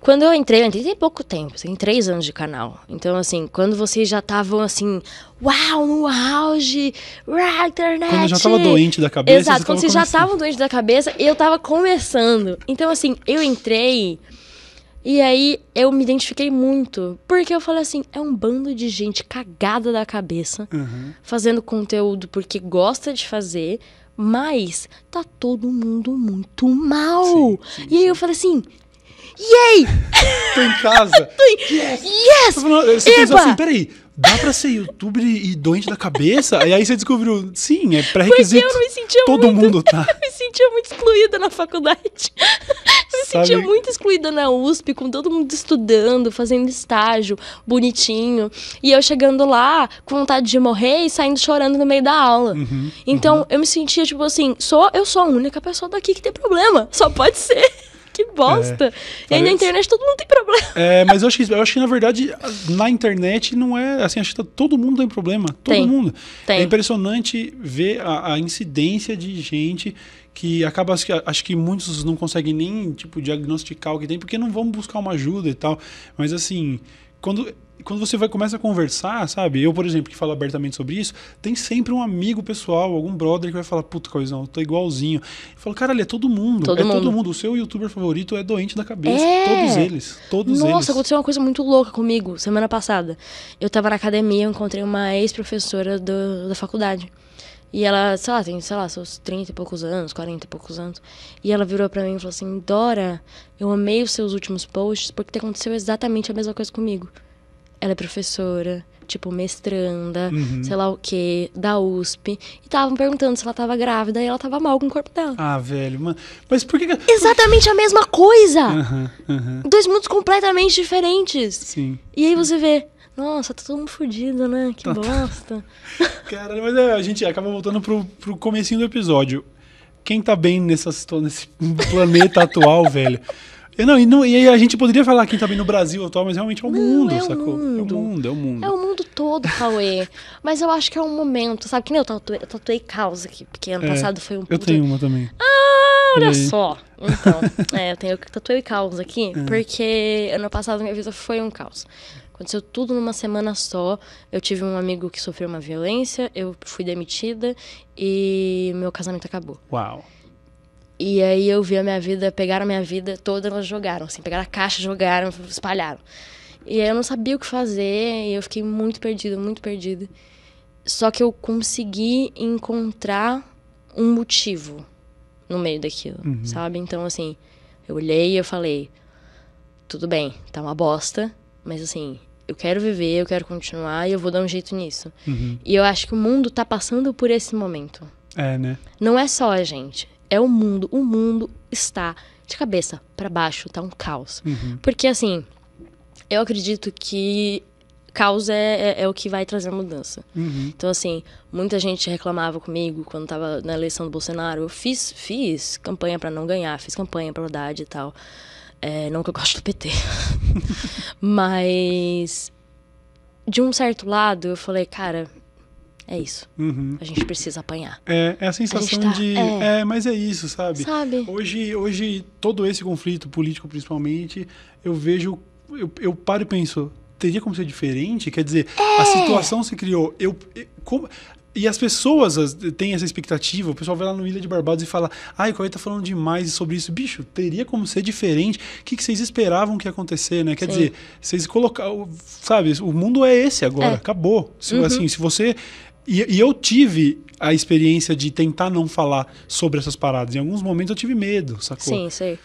Quando eu entrei, eu entrei tem pouco tempo, tem assim, três anos de canal. Então, assim, quando vocês já estavam assim, uau, no auge, uau, internet. Quando eu já tava doente da cabeça. Exato, quando vocês já estavam doentes da cabeça, eu tava começando. Então, assim, eu entrei e aí eu me identifiquei muito, porque eu falei assim, é um bando de gente cagada da cabeça, uhum. fazendo conteúdo porque gosta de fazer, mas tá todo mundo muito mal. Sim, sim, e aí sim. eu falei assim, yay! Tô em casa. Tô em... Yes! yes! Você assim, Eba! assim, peraí, dá pra ser youtuber e doente da cabeça? e aí você descobriu, sim, é pré-requisito. Porque eu me sentia Todo muito, mundo tá. Eu me sentia muito excluída na faculdade. Eu me sentia muito excluída na USP, com todo mundo estudando, fazendo estágio, bonitinho. E eu chegando lá, com vontade de morrer e saindo chorando no meio da aula. Uhum, uhum. então, uhum. eu me sentia, tipo assim, só eu sou a única pessoa daqui que tem problema. Só pode ser. que bosta. É, e aí na internet todo mundo tem problema. É, mas eu acho, que, eu acho que na verdade na internet não é assim, acho que todo mundo tem problema. Todo tem, mundo. Tem. É impressionante ver a, a, incidência de gente que acaba, acho que muitos não conseguem nem tipo diagnosticar o que tem, porque não vão buscar uma ajuda e tal. Mas assim, quando quando você vai começa a conversar, sabe? Eu, por exemplo, que falo abertamente sobre isso, tem sempre um amigo pessoal, algum brother que vai falar, puta, coisão, eu tô igualzinho. Eu falo, caralho, é todo mundo. Todo é mundo. todo mundo. O seu youtuber favorito é doente da cabeça. É. Todos eles. Todos Nossa, eles. Nossa, aconteceu uma coisa muito louca comigo semana passada. Eu tava na academia, eu encontrei uma ex-professora da faculdade. E ela, sei lá, tem, sei lá, seus 30 e poucos anos, 40 e poucos anos. E ela virou para mim e falou assim: Dora, eu amei os seus últimos posts porque aconteceu exatamente a mesma coisa comigo ela é professora, tipo, mestranda, uhum. sei lá o quê, da USP. E estavam perguntando se ela tava grávida e ela tava mal com o corpo dela. Ah, velho, mano. Mas por que. Exatamente a mesma coisa! Uhum, uhum. Dois mundos completamente diferentes. Sim. E aí você vê. Nossa, tá todo mundo fudido, né? Que tá, tá. bosta. Tá. Cara, mas é, a gente acaba voltando pro, pro comecinho do episódio. Quem tá bem nessa, nesse planeta atual, velho? É, não, e, não, e a gente poderia falar aqui também no Brasil atual, mas realmente é o não, mundo, é sacou? Mundo. É o mundo, é o mundo. É o mundo todo, Cauê. mas eu acho que é um momento, sabe? Que nem eu tatuei, eu tatuei causa aqui, porque ano é, passado foi um. Eu tenho uma também. Ah, olha só. Então, é, eu tenho tatuei caos aqui, é. porque ano passado minha vida foi um caos. Aconteceu tudo numa semana só. Eu tive um amigo que sofreu uma violência, eu fui demitida e meu casamento acabou. Uau. E aí eu vi a minha vida, pegaram a minha vida toda, elas jogaram, assim, pegaram a caixa, jogaram, espalharam. E aí eu não sabia o que fazer, e eu fiquei muito perdida, muito perdida. Só que eu consegui encontrar um motivo no meio daquilo, uhum. sabe? Então, assim, eu olhei e eu falei, tudo bem, tá uma bosta, mas assim, eu quero viver, eu quero continuar e eu vou dar um jeito nisso. Uhum. E eu acho que o mundo tá passando por esse momento. É, né? Não é só a gente é o mundo. O mundo está de cabeça para baixo, tá um caos. Uhum. Porque assim, eu acredito que caos é, é, é, o que vai trazer mudança. Uhum. Então, assim, muita gente reclamava comigo quando estava na eleição do Bolsonaro. Eu fiz, fiz campanha para não ganhar, fiz campanha para Haddad e tal. É, não que eu gosto do PT. Mas, de um certo lado, eu falei, cara, é isso. Uhum. A gente precisa apanhar. É, é a sensação a tá, de. É. é. mas é isso, sabe? Sabe? Hoje, hoje, todo esse conflito político, principalmente, eu vejo. Eu, eu paro e penso, teria como ser diferente? Quer dizer, é. a situação se criou. Eu, eu como, e as pessoas as, têm essa expectativa. O pessoal vai lá no Ilha de Barbados e fala: ai, o tá falando demais sobre isso. Bicho, teria como ser diferente. O que, que vocês esperavam que ia acontecer, né? Quer Sim. dizer, vocês colocaram. Sabe, o mundo é esse agora, é. acabou. Se, uhum. Assim, se você e, e, eu tive a experiência de tentar não falar sobre essas paradas. Em alguns momentos eu tive medo, sacou? Sim, sei.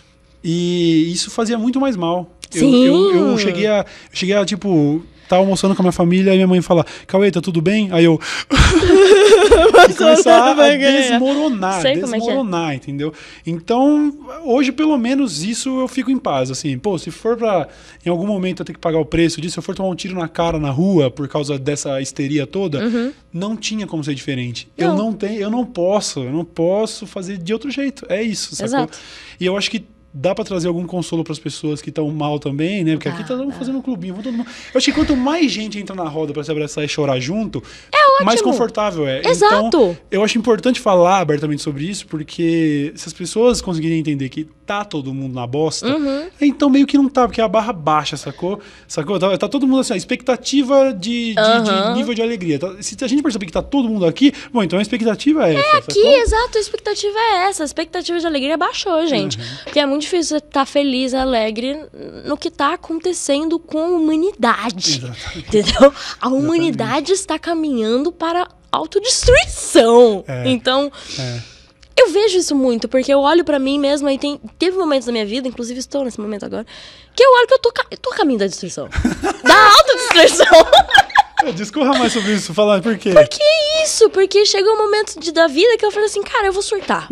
E isso fazia muito mais mal. Sim. Eu, eu, eu cheguei a. Eu cheguei a, tipo, tá almoçando com a minha família, e minha mãe fala, Cauê, tá tudo bem? Aí eu. e começar a assim. desmoronar, Sei é é. desmoronar, é entendeu? Então, hoje, pelo menos, isso eu fico em paz. Assim, pô, se for pra em algum momento eu ter que pagar o preço disso, se eu for tomar um tiro na cara na rua por causa dessa histeria toda, uhum. não tinha como ser diferente. Não. Eu não tenho, eu não posso, eu não posso fazer de outro jeito. É isso, sacou? Exato. E eu acho que dá para trazer algum consolo para as pessoas que estão mal também, né? Porque ah, aqui tá todo mundo ah. fazendo um clubinho, todo mundo. Eu acho que quanto mais gente entra na roda para se abraçar e chorar junto, é mais confortável é. Então, exato. Então, eu acho importante falar abertamente sobre isso, porque se as pessoas conseguirem entender que tá todo mundo na bosta, uhum. É, então meio que não tá, porque a barra baixa, sacou? Sacou? Tá, tá todo mundo assim, a expectativa de, de, uhum. de nível de alegria. Tá, se a gente perceber que tá todo mundo aqui, bom, então a expectativa é, é essa. É aqui, sacou? exato, a expectativa é essa. A expectativa de alegria baixou, gente. Uhum. Porque é muito difícil estar tá feliz, alegre no que está acontecendo com a humanidade. Exatamente. Entendeu? A humanidade Exatamente. está caminhando para autodestruição. É. Então, é. eu vejo isso muito, porque eu olho para mim mesma e tem, teve momentos da minha vida, inclusive estou nesse momento agora, que eu olho que eu tô, eu tô caminho da destruição. da autodestruição. Discorra mais sobre isso, falar por quê? Por que é isso? Porque chega um momento de, da vida que eu falei assim, cara, eu vou surtar.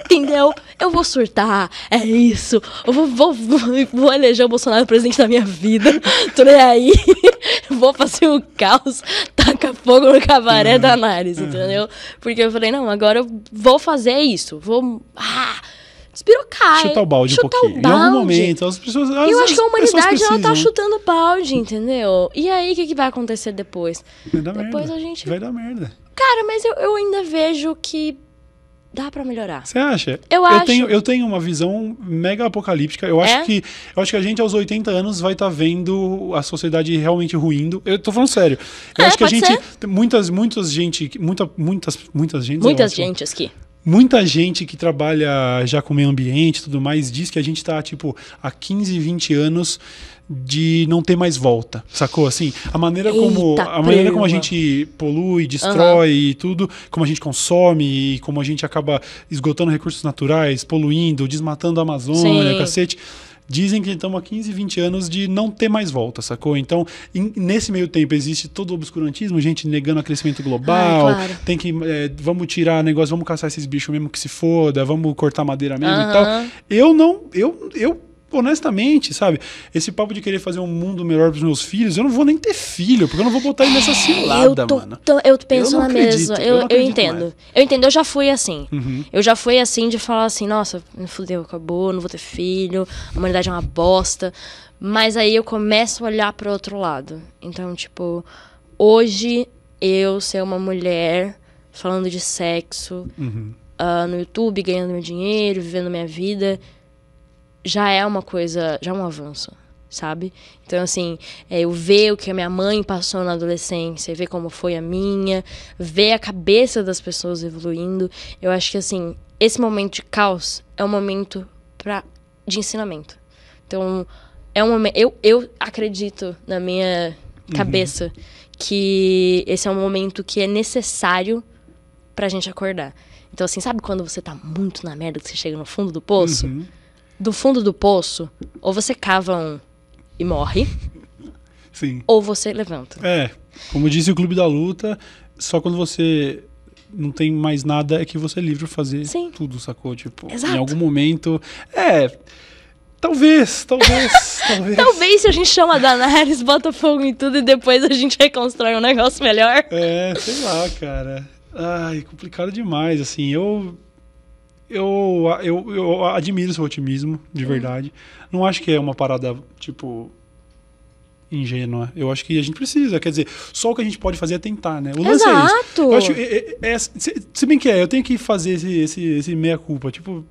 Entendeu? Eu vou surtar, é isso. Eu vou, vou, vou eleger o Bolsonaro presidente da minha vida. Tô nem aí. vou fazer o um caos, taca fogo no cabaré uhum. da análise, entendeu? Porque eu falei, não, agora eu vou fazer isso. Vou. Ah! Despirocar. Chutar o balde chutar um pouquinho. O balde. Em algum momento, as pessoas. As, eu acho que a humanidade ela tá chutando o balde, entendeu? E aí, o que, que vai acontecer depois? Vai dar depois merda. a gente. Vai dar merda. Cara, mas eu, eu ainda vejo que dá para melhorar. Você acha? Eu, eu acho. Tenho, eu tenho uma visão mega apocalíptica. Eu acho é? que eu acho que a gente aos 80 anos vai estar tá vendo a sociedade realmente ruindo. Eu tô falando sério. Eu é, acho que a gente ser? muitas muitas gente, muita muitas muitas gente Muitas é gente aqui. Muita gente que trabalha já com meio ambiente e tudo mais diz que a gente está, tipo, há 15, 20 anos de não ter mais volta, sacou? Assim, a maneira Eita como a maneira como a gente polui, destrói uhum. e tudo, como a gente consome e como a gente acaba esgotando recursos naturais, poluindo, desmatando a Amazônia, Sim. cacete dizem que estamos há 15, 20 anos de não ter mais volta, sacou? Então, in, nesse meio tempo existe todo o obscurantismo, gente negando o crescimento global, Ai, claro. tem que, é, vamos tirar negócio, vamos caçar esses bichos mesmo que se foda, vamos cortar madeira mesmo uhum. e tal. Eu não, eu, eu honestamente, sabe? Esse papo de querer fazer um mundo melhor pros meus filhos, eu não vou nem ter filho, porque eu não vou botar ele nessa é, cilada, eu tô, mano. Tô, eu penso eu na acredito, mesma. Eu, eu, eu entendo. Mais. Eu entendo, eu já fui assim. Uhum. Eu já fui assim de falar assim, nossa, fudeu, acabou, não vou ter filho, a humanidade é uma bosta. Mas aí eu começo a olhar para outro lado. Então, tipo, hoje eu ser uma mulher falando de sexo uhum. uh, no YouTube, ganhando meu dinheiro, vivendo minha vida, já é uma coisa, já é um avanço, sabe? Então, assim, é, eu ver o que a minha mãe passou na adolescência, ver como foi a minha, ver a cabeça das pessoas evoluindo, eu acho que, assim, esse momento de caos é um momento pra, de ensinamento. Então, é um momento. Eu, eu acredito na minha uhum. cabeça uhum. que esse é um momento que é necessário pra gente acordar. Então, assim, sabe quando você tá muito na merda que você chega no fundo do poço? Uhum do fundo do poço, ou você cava um e morre. Sim. Ou você levanta. É. Como disse o Clube da Luta, só quando você não tem mais nada é que você é livre pra fazer Sim. tudo, sacou? Tipo, Exato. em algum momento. É. Talvez, talvez, talvez. talvez se a gente chama Danares, bota fogo em tudo e depois a gente reconstrói um negócio melhor. É, sei lá, cara. Ai, complicado demais. Assim, eu eu, eu, eu admiro seu otimismo, de uhum. verdade. Não acho que é uma parada, tipo, ingênua. Eu acho que a gente precisa. Quer dizer, só o que a gente pode fazer é tentar, né? O lance é Exato. é isso. Eu acho, é, é, é, se, se bem que é, eu tenho que fazer esse, esse, esse meia-culpa. Tipo,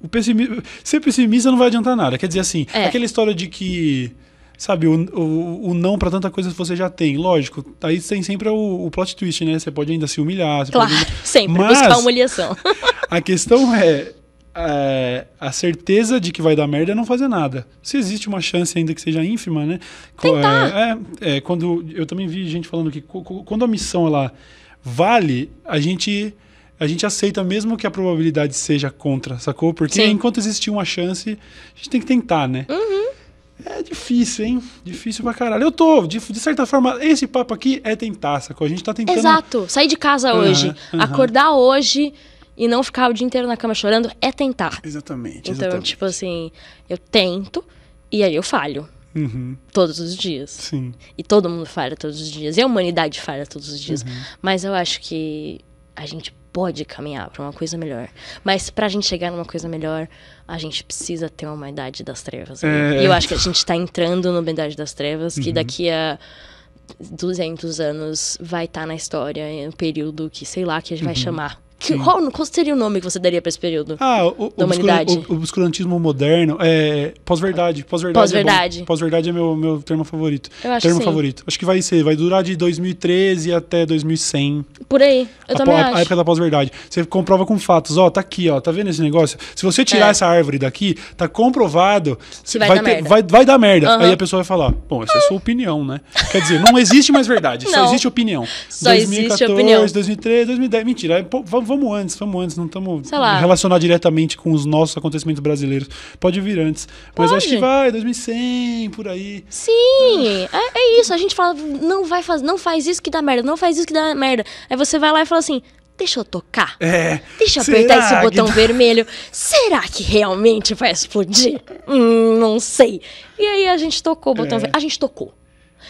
o pessimismo, ser pessimista não vai adiantar nada. Quer dizer, assim, é. aquela história de que sabe, o, o, o não para tanta coisa você já tem. Lógico, aí tem sempre o, o plot twist, né? Você pode ainda se humilhar. claro, ainda... sempre, Mas, buscar humilhação. a questão é, é, a certeza de que vai dar merda é não fazer nada. Se existe uma chance ainda que seja ínfima, né? Tentar. É, é, é, quando eu também vi gente falando que quando a missão ela vale, a gente a gente aceita mesmo que a probabilidade seja contra, sacou? Porque Sim. enquanto existir uma chance, a gente tem que tentar, né? Uhum. É difícil, hein? Difícil pra caralho. Eu tô, de, de certa forma, esse papo aqui é tentar, sacou? A gente tá tentando. Exato. Sair de casa hoje, acordar hoje e não ficar o dia inteiro na cama chorando é tentar. Exatamente. Então, exatamente. tipo assim, eu tento e aí eu falho. Uhum. Todos os dias. Sim. E todo mundo falha todos os dias. E a humanidade falha todos os dias. Uhum. Mas eu acho que a gente pode caminhar para uma coisa melhor. Mas para a gente chegar numa coisa melhor, a gente precisa ter uma idade das trevas. É... E eu acho que a gente está entrando numa idade das trevas, que uhum. daqui a 200 anos vai estar tá na história, um período que sei lá que a gente vai uhum. chamar que, qual, qual, seria o nome que você daria para esse período? Ah, o, da humanidade. O, o obscurantismo moderno é pós-verdade. Pós-verdade. É pós-verdade é, pós-verdade é meu, meu termo favorito. Eu acho termo sim. favorito. Acho que vai ser, vai durar de 2013 até 2100. Por aí. Eu a, também a, acho. A época da pós-verdade. Você comprova com fatos. Ó, tá aqui, ó. Tá vendo esse negócio? Se você tirar é. essa árvore daqui, tá comprovado. vai, vai, dar ter, vai, vai, dar merda. Uhum. Aí a pessoa vai falar: bom, essa é sua opinião, né? Quer dizer, não existe mais verdade. só existe opinião. Só 2014, existe opinião. 2013, 2010. Mentira. É vamos vamos antes, vamos antes, não estamos relacionar diretamente com os nossos acontecimentos brasileiros. Pode vir antes. Mas Pode. acho que vai, 2100, por aí. Sim, é, é isso. A gente fala, não vai faz, não faz isso que dá merda, não faz isso que dá merda. Aí você vai lá e fala assim, deixa eu tocar. É. Deixa eu apertar esse botão vermelho. Será que realmente vai explodir? Hum, não sei. E aí a gente tocou o botão é. vermelho. A gente tocou.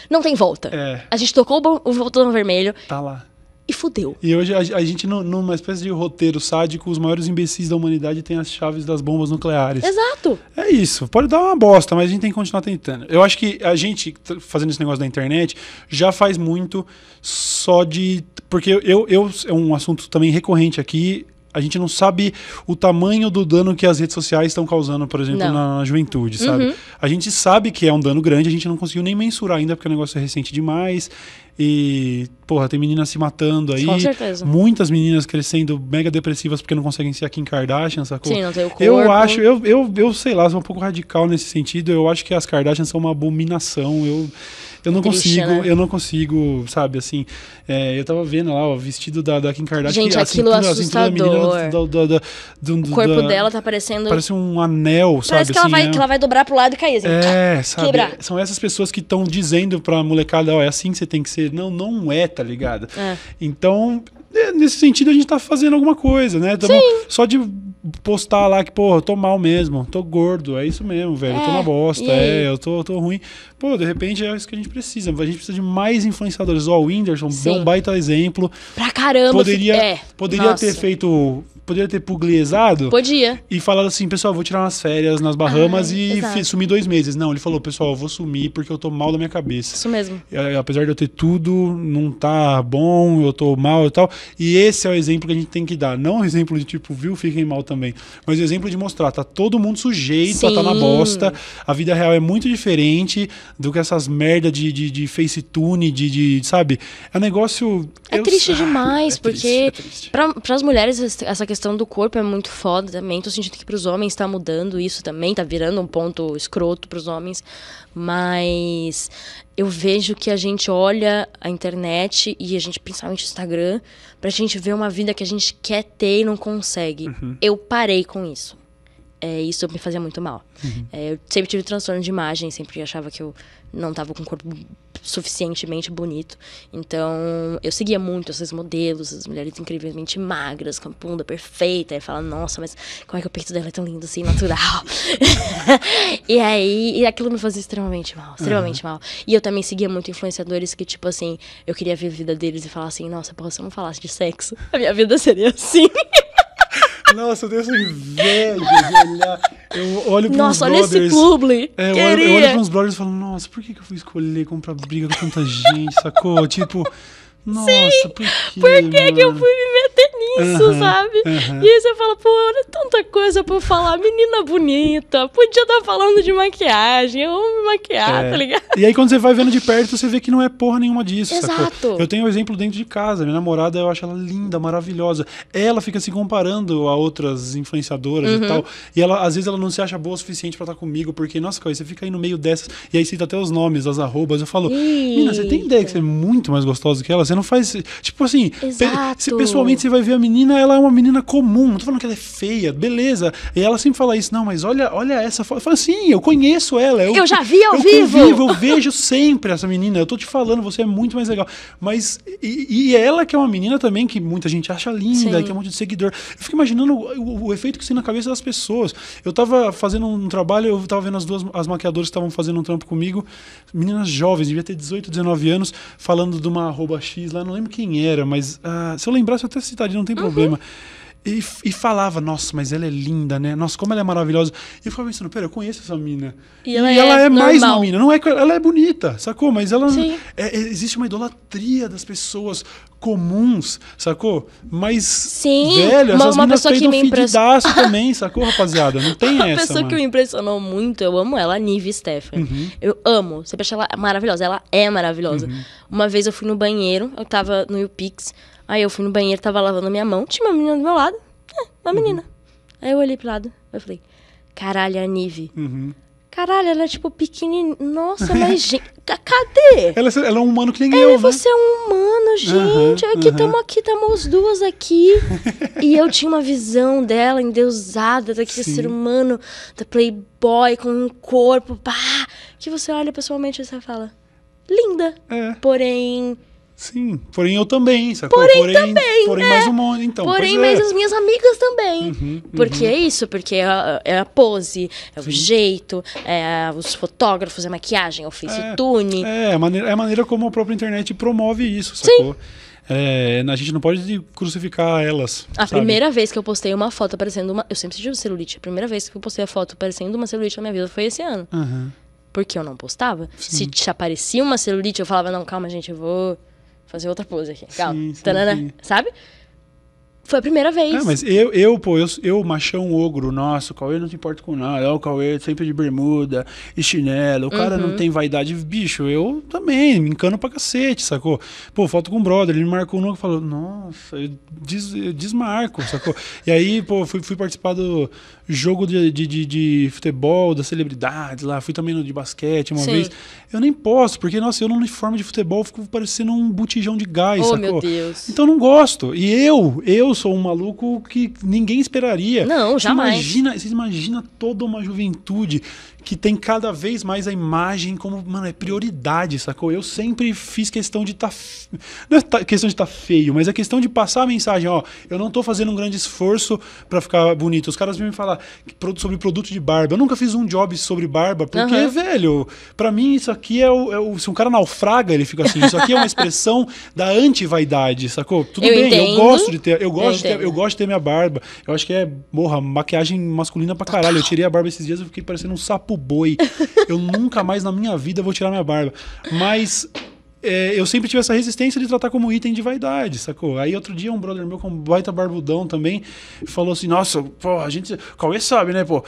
Não tem volta. É. A gente tocou o botão vermelho. Tá lá e fudeu. E hoje a, a gente, numa espécie de roteiro sádico, os maiores imbecis da humanidade têm as chaves das bombas nucleares. Exato. É isso. Pode dar uma bosta, mas a gente tem que continuar tentando. Eu acho que a gente, fazendo esse negócio da internet, já faz muito só de. Porque eu, eu é um assunto também recorrente aqui a gente não sabe o tamanho do dano que as redes sociais estão causando, por exemplo, na, na juventude, sabe? Uhum. A gente sabe que é um dano grande, a gente não conseguiu nem mensurar ainda, porque o negócio é recente demais. E, porra, tem meninas se matando aí. Com certeza. Muitas meninas crescendo mega depressivas porque não conseguem ser a Kim Kardashian, sacou? Sim, não tem o corpo. Eu acho, eu, eu, eu sei lá, sou um pouco radical nesse sentido. Eu acho que as Kardashians são uma abominação. Eu, eu não Triste, consigo, né? eu não consigo, sabe, assim. É, eu tava vendo lá o vestido da, da Kim Kardashian. Gente, aquilo assustador. Menina, do o corpo dela tá parecendo. Parece um anel, sabe? Parece que, assim, ela vai, é. que ela vai dobrar pro lado e cair. Assim, é, tá, sabe? Quebrar. São essas pessoas que estão dizendo pra molecada, ó, oh, é assim que você tem que ser. Não, não é, tá ligado? É. Então, é, nesse sentido a gente tá fazendo alguma coisa, né? só de postar lá que, porra, eu tô mal mesmo, tô gordo, é isso mesmo, velho, é, eu tô é, uma bosta, é, eu tô, tô ruim. Pô, de repente é isso que a gente precisa. A gente precisa de mais influenciadores. Ó, oh, o Whindersson Sim. é um baita exemplo. Pra caramba. Poderia, é. poderia Nossa. ter feito poderia ter pugliesado. Podia. E falado assim, pessoal, vou tirar umas férias nas Bahamas ah, e sumir dois meses. Não, ele falou, pessoal, eu vou sumir porque eu tô mal da minha cabeça. Isso mesmo. E, eh, apesar de eu ter tudo, não tá bom, eu tô mal e tal. E esse é o exemplo que a gente tem que dar. Não o exemplo de tipo, viu, fiquem mal também. Mas o exemplo de mostrar, tá todo mundo sujeito tá na bosta. A vida real é muito diferente do que essas merda de, de, de facetune, de, de, de, sabe? É um negócio... É eu, triste ah, demais, é porque é para as mulheres essa questão questão do corpo é muito foda também. Tô sentindo que pros homens tá mudando isso também, tá virando um ponto escroto pros homens. Mas eu vejo que a gente olha a internet e a gente, principalmente o Instagram, pra gente ver uma vida que a gente quer ter e não consegue. Uhum. Eu parei com isso. É, isso me fazia muito mal. Uhum. É, eu sempre tive transtorno de imagem, sempre achava que eu não estava com o corpo suficientemente bonito. Então, eu seguia muito esses modelos, as mulheres incrivelmente magras, com a bunda perfeita. E fala, nossa, mas como é que o peito dela é tão lindo assim, natural? e aí, e aquilo me fazia extremamente mal, extremamente uhum. mal. E eu também seguia muito influenciadores que, tipo assim, eu queria ver a vida deles e falar assim, nossa, porra, se eu não falasse de sexo, a minha vida seria assim. Nossa, eu tenho essa inveja de olhar. Eu olho pros Nossa, olha esse publi. É, eu, olho, eu olho pros uns brothers e falo, nossa, por que, que eu fui escolher comprar briga com tanta gente, sacou? tipo, nossa, Sim, por, quê, por que, que, eu fui me meter nisso, sabe? E aí você fala, pô, olha tanta coisa pra falar, menina bonita, podia estar tá falando de maquiagem, eu amo me maquiar, é. tá ligado? E aí quando você vai vendo de perto, você vê que não é porra nenhuma disso. Exato. Sacou? Eu tenho um exemplo dentro de casa, minha namorada, eu acho ela linda, maravilhosa. Ela fica se comparando a outras influenciadoras uhum. e tal, e ela, às vezes ela não se acha boa o suficiente pra estar tá comigo, porque, nossa, cara, você fica aí no meio dessas, e aí cita até os nomes, as arrobas, eu falo, menina, você tem ideia que você é muito mais gostosa que ela? Você não faz. Tipo assim, se pessoalmente você vai ver a menina, ela é uma menina comum. Não tô falando que ela é feia, beleza. E ela sempre fala isso, não, mas olha, olha essa foto. Eu falo assim, eu conheço ela. Eu, eu já vi ao eu vivo. Convivo, eu vejo sempre essa menina. Eu tô te falando, você é muito mais legal. Mas. E, e ela que é uma menina também que muita gente acha linda, que é um monte de seguidor. Eu fico imaginando o, o, o, efeito que isso tem na cabeça das pessoas. Eu tava fazendo um trabalho, eu tava vendo as duas as maquiadoras que estavam fazendo um trampo comigo, meninas jovens, devia ter 18, 19 anos, falando de uma arroba X lá, não lembro quem era, mas ah, se eu lembrasse eu até citaria, não tem uhum. problema. E, e, falava, nossa, mas ela é linda, né? Nossa, como ela é maravilhosa. E eu ficava pensando, pera, eu conheço essa mina. E ela, e é, ela é, mais uma mina. Não é, ela é bonita, sacou? Mas ela. É, é, existe uma idolatria das pessoas comuns, sacou? Mas. Sim, velho, uma, essas uma pessoa que me impressionou. também, sacou, rapaziada? Não tem uma essa. Uma pessoa mano. que me impressionou muito, eu amo ela, a Nive Stephanie. Uhum. Eu amo. você acha ela maravilhosa. Ela é maravilhosa. Uhum. Uma vez eu fui no banheiro, eu tava no UPix. Aí eu fui no banheiro, tava lavando a minha mão, tinha uma menina do meu lado. É, uma uhum. menina. Uhum. Aí eu olhei pro lado, eu falei, caralho, é a Nive. Uhum. Caralho, ela é tipo pequenininha. Nossa, mas gente. Cadê? Ela, é ela é um humano que ninguém ela, eu, e né? Você é um humano, gente. Uhum, aqui estamos uhum. aqui, estamos duas aqui. e eu tinha uma visão dela endeusada, daquele Sim. ser humano, da playboy, com um corpo, pá. Que você olha pessoalmente e você fala, linda. É. Porém, Sim, porém eu também, sacou? Porém, porém também, Porém é. mais um monte, então. Porém, mas é. as minhas amigas também. Uhum, uhum, porque é isso, porque é a, é a pose, é Sim. o jeito, é os fotógrafos, é a maquiagem, é o face É, é, a maneira, é a maneira como a própria internet promove isso, sacou? Sim. É, a gente não pode crucificar elas. A sabe? primeira vez que eu postei uma foto parecendo uma. Eu sempre tive celulite. A primeira vez que eu postei a foto parecendo uma celulite na minha vida foi esse ano. Uhum. Porque eu não postava. Sim. Se te aparecia uma celulite, eu falava, não, calma, gente, eu vou fazer outra pose aqui. Calma. Sim, sim, Tanana, sim. Sabe? Foi a primeira vez. Ah, mas eu, eu pô, eu, eu machão ogro, nossa, o Cauê não se importa com nada. O Cauê sempre de bermuda e chinelo. O uhum. cara não uhum. tem vaidade. Bicho, eu também, me encano pra cacete, sacou? Pô, foto com o brother, ele me marcou no falou, nossa, eu, des, eu desmarco, sacou? e aí, pô, fui, fui participar do jogo de, de, de, de futebol, das celebridades lá. Fui também no de basquete uma Sim. vez. Eu nem posso, porque, nossa, eu no uniforme de futebol fico parecendo um botijão de gás, oh, sacou? Meu Deus. Então não gosto. E eu, eu sou um maluco que ninguém esperaria. Não, jamais. Você imagina, toda uma juventude que tem cada vez mais a imagem como, mano, é prioridade, sacou? Eu sempre fiz questão de estar. Tá, não é tá, questão de estar tá feio, mas é questão de passar a mensagem, ó. Eu não tô fazendo um grande esforço para ficar bonito. Os caras vêm me falar sobre produto de barba. Eu nunca fiz um job sobre barba, porque, uhum. velho, para mim isso aqui é o, é o, Se um cara naufraga, ele fica assim. Isso aqui é uma expressão da anti-vaidade, sacou? Tudo eu bem, entendo, eu gosto de ter. Eu gosto gosto, de ter, eu gosto de ter minha barba. Eu acho que é, morra, maquiagem masculina pra caralho. Eu tirei a barba esses dias e fiquei parecendo um sapo boi. eu nunca mais na minha vida vou tirar minha barba. Mas é, eu sempre tive essa resistência de tratar como item de vaidade, sacou? Aí outro dia um brother meu com baita barbudão também falou assim: Nossa, pô, a gente. é sabe, né, pô?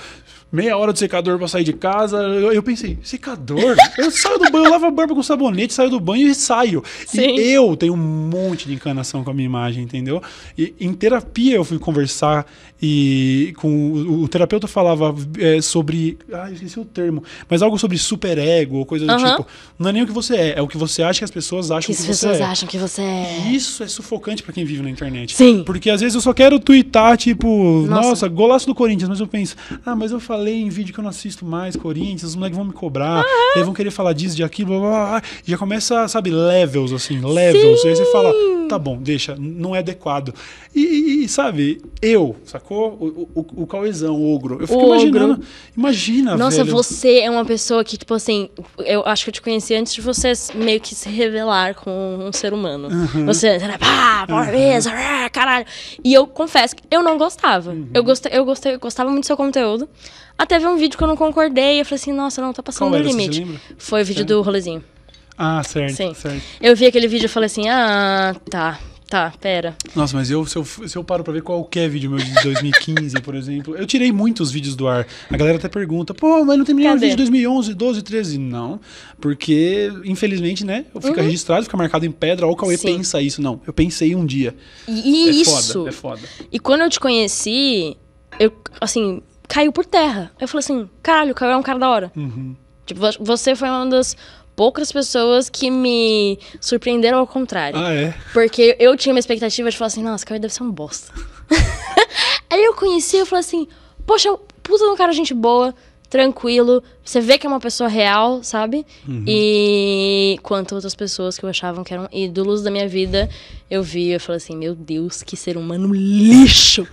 meia hora do secador para sair de casa. Eu, eu, pensei, secador? Eu saio do banho, eu lavo a barba com sabonete, saio do banho e saio. Sim. E eu tenho um monte de encanação com a minha imagem, entendeu? E em terapia eu fui conversar e com o, o terapeuta falava é, sobre, ah, esqueci o termo, mas algo sobre superego ou coisa do tipo. Não é nem o que você é, é o que você acha que as pessoas acham que, que você é. As pessoas acham que você é. Isso é sufocante para quem vive na internet. Sim. Porque às vezes eu só quero twittar tipo, nossa, nossa golaço do Corinthians, mas eu penso, ah, mas eu falo falei em vídeo que eu não assisto mais Corinthians, os moleques vão me cobrar, uhum. eles vão querer falar disso, de aquilo, blá, blá, blá. já começa, sabe, levels, assim, levels. Sim. Aí você fala, tá bom, deixa, não é adequado. E, e sabe, eu, sacou? O, o, o Cauezão, o ogro. Eu fico o imaginando. Ogro. Imagina, Nossa, velho. você é uma pessoa que, tipo assim, eu acho que eu te conheci antes de você meio que se revelar com um ser humano. Uhum. Você era, pá, pobreza, uhum. caralho. E eu confesso que eu não gostava. Uhum. Eu, gostei, eu, gostei, eu gostava muito do seu conteúdo. Até ver um vídeo que eu não concordei. Eu falei assim, nossa, não, tá passando do limite. Foi o vídeo certo. do rolezinho. Ah, certo, Sim. certo. Eu vi aquele vídeo e falei assim, ah, tá, Tá, pera. Nossa, mas eu se, eu, se eu paro pra ver qualquer vídeo meu de 2015, por exemplo, eu tirei muitos vídeos do ar. A galera até pergunta, pô, mas não tem nenhum vídeo de 2011, 12, 13? Não, porque, infelizmente, né, fica uhum. registrado, fica marcado em pedra, ou o Cauê Sim. pensa isso. Não, eu pensei um dia. E é isso. foda, é foda. E quando eu te conheci, eu, assim, caiu por terra. Eu falei assim, caralho, o Caio é um cara da hora. Uhum. Tipo, você foi uma das poucas pessoas que me surpreenderam ao contrário. Ah, é? Porque eu tinha uma expectativa de falar assim, nossa, o Caio deve ser um bosta. Aí eu conheci, eu falei assim, poxa, puta um cara gente boa, tranquilo. Você vê que é uma pessoa real, sabe? Uhum. E quanto outras pessoas que eu achava que eram ídolos da minha vida, eu vi, eu falei assim, meu Deus, que ser humano lixo!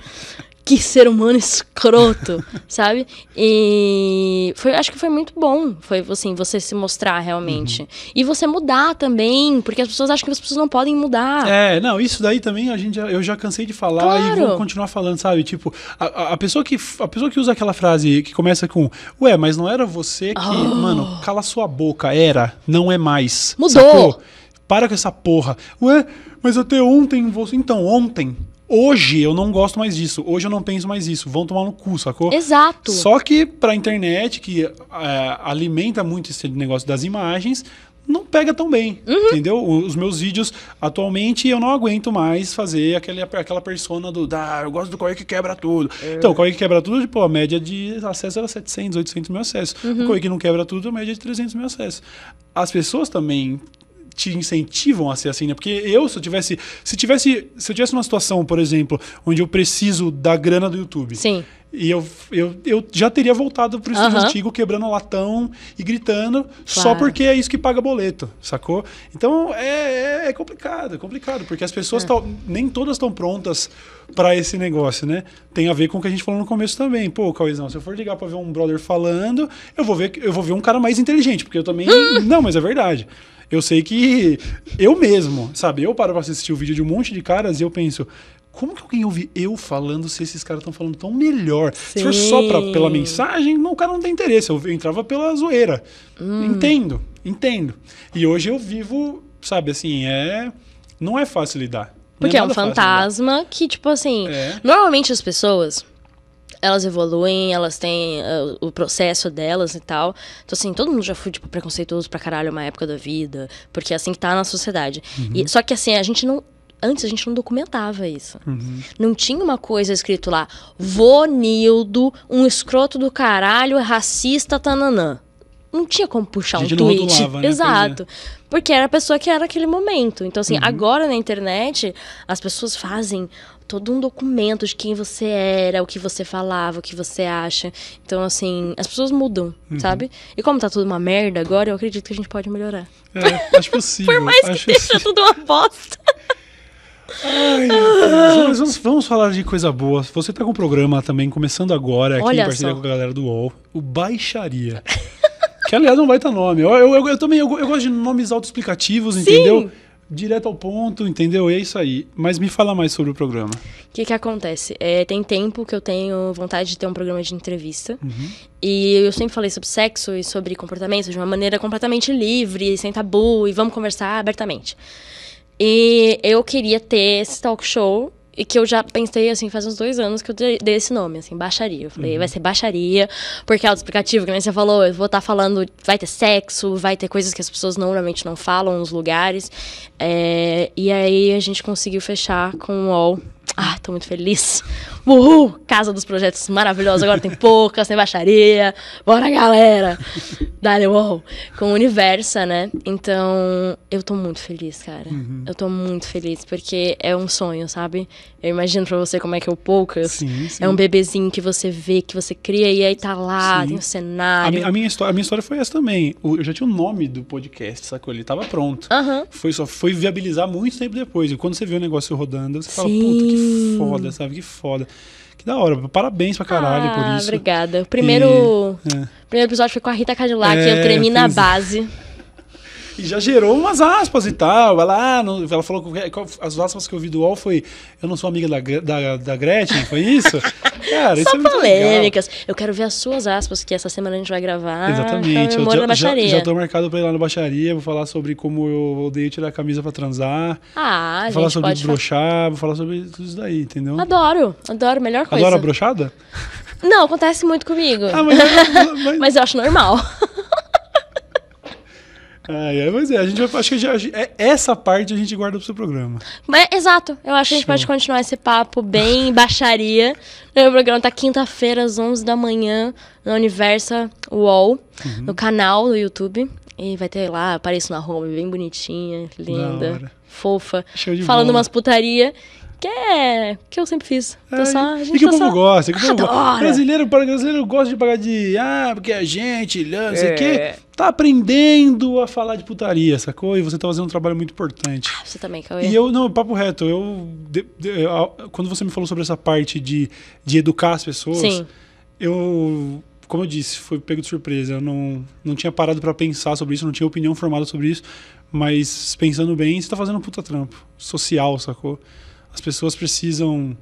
que ser humano escroto, sabe? E foi, acho que foi muito bom, foi assim, você se mostrar realmente. Uhum. E você mudar também, porque as pessoas acham que as pessoas não podem mudar. É, não, isso daí também a gente eu já cansei de falar claro. e vou continuar falando, sabe? Tipo, a, a, pessoa que a pessoa que usa aquela frase que começa com, ué, mas não era você que, oh. mano, cala sua boca, era, não é mais. Mudou. Sacou? Para com essa porra. Ué, mas até ontem você. Então, ontem Hoje eu não gosto mais disso. Hoje eu não penso mais isso. Vão tomar no cu, sacou? Exato. Só que pra internet, que é, alimenta muito esse negócio das imagens, não pega tão bem, uhum. entendeu? Os meus vídeos, atualmente, eu não aguento mais fazer aquele, aquela persona do, ah, eu gosto do Correio que quebra tudo. É. Então, o Correio que quebra tudo, tipo, a média de acesso era 700, 800 mil acessos. Uhum. O Correio que não quebra tudo, a média é de 300 mil acessos. As pessoas também te incentivam a ser assim, né? Porque eu, se eu tivesse. Se tivesse. Se eu tivesse uma situação, por exemplo, onde eu preciso da grana do YouTube. Sim. E eu, eu, eu já teria voltado para estúdio uhum. antigo, quebrando latão e gritando, claro. só porque é isso que paga boleto, sacou? Então é, é, é complicado, é complicado, porque as pessoas é. Tão, nem todas estão prontas para esse negócio, né? Tem a ver com o que a gente falou no começo também. Pô, Cauizão, se eu for ligar para ver um brother falando, eu vou ver, eu vou ver um cara mais inteligente, porque eu também. Não, mas é verdade. Eu sei que eu mesmo, sabe? Eu paro para assistir o vídeo de um monte de caras e eu penso, como que alguém ouve eu falando se esses caras estão falando tão melhor? Sim. Se for só pra, pela mensagem, não, o cara não tem interesse. Eu, eu entrava pela zoeira. Hum. Entendo, entendo. E hoje eu vivo, sabe, assim, é. Não é fácil lidar. Não Porque é, é um fantasma que, tipo assim. É. Normalmente as pessoas elas evoluem, elas têm uh, o processo delas e tal. Então, assim, todo mundo já foi, tipo, preconceituoso pra caralho uma época da vida, porque é assim que tá na sociedade. Uhum. E, só que, assim, a gente não Antes a gente não documentava isso. Uhum. Não tinha uma coisa escrito lá, Vonildo, um escroto do caralho, é racista, tananã. Não tinha como puxar um tweet. Modulava, né? Exato. É. Porque era a pessoa que era aquele momento. Então, assim, uhum. agora na internet, as pessoas fazem todo um documento de quem você era, o que você falava, o que você acha. Então, assim, as pessoas mudam, uhum. sabe? E como tá tudo uma merda agora, eu acredito que a gente pode melhorar. É, acho possível. Por mais que acho seja tudo uma bosta. Ai, vamos, vamos falar de coisa boa. Você tá com um programa também começando agora aqui Olha em parceria só. com a galera do UOL, o Baixaria. que aliás não vai estar tá nome. Eu, eu, eu, eu também eu, gosto de nomes autoexplicativos, entendeu? Direto ao ponto, entendeu? é isso aí. Mas me fala mais sobre o programa. O que, que acontece? É, tem tempo que eu tenho vontade de ter um programa de entrevista. Uhum. E eu sempre falei sobre sexo e sobre comportamento de uma maneira completamente livre, sem tabu, e vamos conversar abertamente. E eu queria ter esse talk show e que eu já pensei, assim, faz uns dois anos que eu dei esse nome, assim, baixaria. Eu falei, uhum. vai ser baixaria, porque é auto-explicativo, que nem você falou, eu vou estar tá falando, vai ter sexo, vai ter coisas que as pessoas normalmente não falam nos lugares. É, e aí a gente conseguiu fechar com o UOL. Ah, tô muito feliz. Uhul! Casa dos projetos maravilhosa, agora tem poucas, tem baixaria. Bora, galera! Dale UOL! Com o Universa, né? Então, eu tô muito feliz, cara. Uhum. Eu tô muito feliz, porque é um sonho, sabe? Eu imagino pra você como é que é o Poucas. Sim, sim. É um bebezinho que você vê, que você cria e aí tá lá, sim. tem um cenário. A, a, minha história, a minha história foi essa também. Eu já tinha o nome do podcast, sacou? Ele tava pronto. Uhum. Foi só foi viabilizar muito tempo depois. E quando você vê o negócio rodando, você fala, puta, que foda, sabe? Que foda. Que da hora. Parabéns pra caralho ah, por isso. Obrigada. O primeiro, e, é. primeiro episódio foi com a Rita Cadillac é, e eu tremi é, na base. E já gerou umas aspas e tal. Ela, ah, ela falou que as aspas que eu vi do UOL foi eu não sou amiga da, da, da Gretchen, foi isso? Cara, Só isso é polêmicas. Eu quero ver as suas aspas, que essa semana a gente vai gravar. Exatamente. Eu já, já, já tô marcado pra ir lá na baixaria, vou falar sobre como eu odeio tirar a camisa pra transar. Ah, vou falar sobre brochar, vou falar sobre tudo isso daí, entendeu? Adoro, adoro, melhor coisa. Adoro a brochada? Não, acontece muito comigo. Ah, mas, é mas... mas eu acho normal. Ah, é, mas é, a gente vai, acho que já, é essa parte a gente guarda pro seu programa. Mas, exato, eu acho que a gente Show. pode continuar esse papo bem baixaria. Meu programa tá quinta-feira, às 11 da manhã, na Universa Wall uhum. no canal do YouTube. E vai ter lá, apareço na home, bem bonitinha, linda, fofa, falando bola. umas putaria. Que é que eu sempre fiz. Tô é, só, e que tá o povo só... gosta, que o povo gosta. Brasileiro, brasileiro gosta de pagar de. Ah, porque a é gente, não sei o é. quê. Tá aprendendo a falar de putaria, sacou? E você tá fazendo um trabalho muito importante. Ah, você também, Cauê. E eu, não, papo reto, eu. De, de, quando você me falou sobre essa parte de, de educar as pessoas, Sim. eu. Como eu disse, foi pego de surpresa. Eu não, não tinha parado para pensar sobre isso, não tinha opinião formada sobre isso. Mas pensando bem, você tá fazendo um puta trampo social, sacou? as pessoas precisam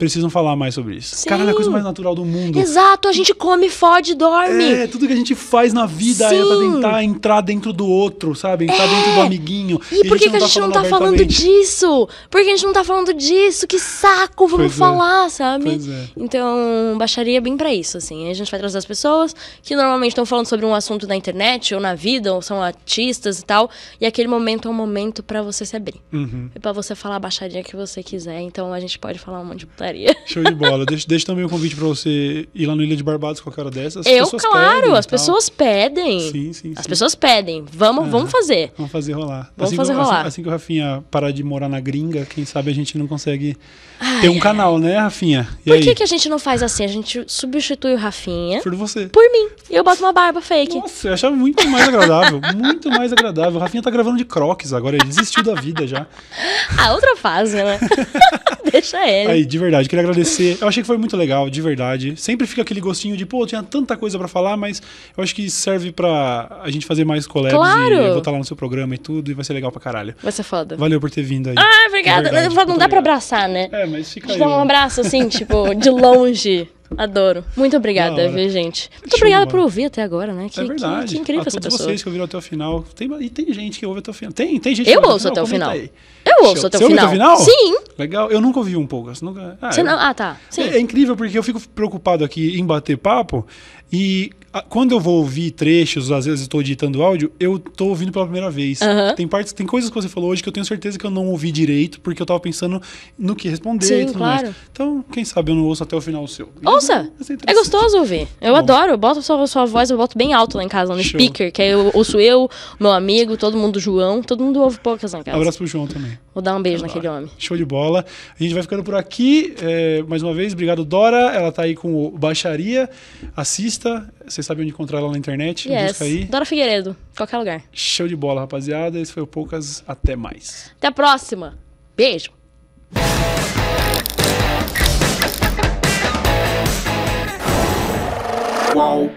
precisam falar mais sobre isso. Sim. Caralho, é a coisa mais natural do mundo. Exato, a gente come, fode, dorme. É, tudo que a gente faz na vida Sim. é pra tentar entrar dentro do outro, sabe? Entrar é. dentro do amiguinho. E, e por que a tá gente, não, tá não tá falando disso? Por que a gente não tá falando disso? Que saco, vamos pois é. falar, é. sabe? É. Então, baixaria bem para isso, assim. A gente vai trazer as pessoas que normalmente estão falando sobre um assunto na internet, ou na vida, ou são artistas e tal. E aquele momento é um momento para você se abrir. Uhum. E é pra você falar a baixaria que você quiser. Então a gente pode falar um monte de Show de bola. deixa, deixa também o um convite para você ir lá no Ilha de Barbados qualquer hora dessas. As eu, claro, as pessoas pedem. Sim, sim, As sim. pessoas pedem. Vamos, vamos fazer. Vamos fazer rolar. Vamos assim fazer que, assim, rolar. Assim, assim, que o Rafinha parar de morar na gringa, quem sabe a gente não consegue ai, ter um ai. canal, né, Rafinha? E por aí? que a gente não faz assim? A gente substitui o Rafinha. Por você. Por mim. E eu boto uma barba fake. Nossa, eu achava muito mais agradável. muito mais agradável. O Rafinha tá gravando de crocs agora, ele desistiu da vida já. A outra fase, né? Deixa ele. Aí, de verdade verdade, queria agradecer. Eu achei que foi muito legal, de verdade. Sempre fica aquele gostinho de, pô, tinha tanta coisa para falar, mas eu acho que serve para a gente fazer mais collabs claro. e eu vou estar lá no seu programa e tudo, e vai ser legal pra caralho. Vai ser foda. Valeu por ter vindo aí. Ah, obrigada. Verdade, não, dá pra abraçar, né? É, mas fica aí. Dá um abraço, assim, tipo, de longe. Adoro. Muito obrigada, viu, gente? Muito obrigada por ouvir até agora, né? É que, é verdade. Que, que incrível a essa pessoa. vocês que ouviram até o final. Tem, e tem gente que ouve até o final. Tem, tem gente Eu que ouço até o final. Eu ouço Show. até o final. Você final? Sim. Legal. Eu nunca ouvi um pouco. Assim, nunca... Ah, é. eu... não... ah tá. É, é, incrível porque eu fico preocupado aqui em bater papo e quando eu vou ouvir trechos, às vezes estou editando áudio, eu estou ouvindo pela primeira vez. Uhum. Tem partes, tem coisas que você falou hoje que eu tenho certeza que eu não ouvi direito, porque eu estava pensando no que responder Sim, e tudo claro. mais. Então, quem sabe eu não ouço até o final o seu. Ouça! É, é gostoso ouvir. Eu Bom. adoro. Eu boto sua, sua voz, eu boto bem alto lá em casa, no Show. speaker, que aí eu ouço eu, meu amigo, todo mundo, João, todo mundo ouve poucas na casa. Abraço pro João também. Vou dar um beijo naquele homem. Show de bola. A gente vai ficando por aqui. É, mais uma vez, obrigado, Dora. Ela está aí com o Baixaria. Assista. Você sabe onde encontrar ela na internet. Yes. aí. Dora Figueiredo, qualquer lugar. Show de bola, rapaziada. Esse foi o Poucas. Até mais. Até a próxima. Beijo. Uau.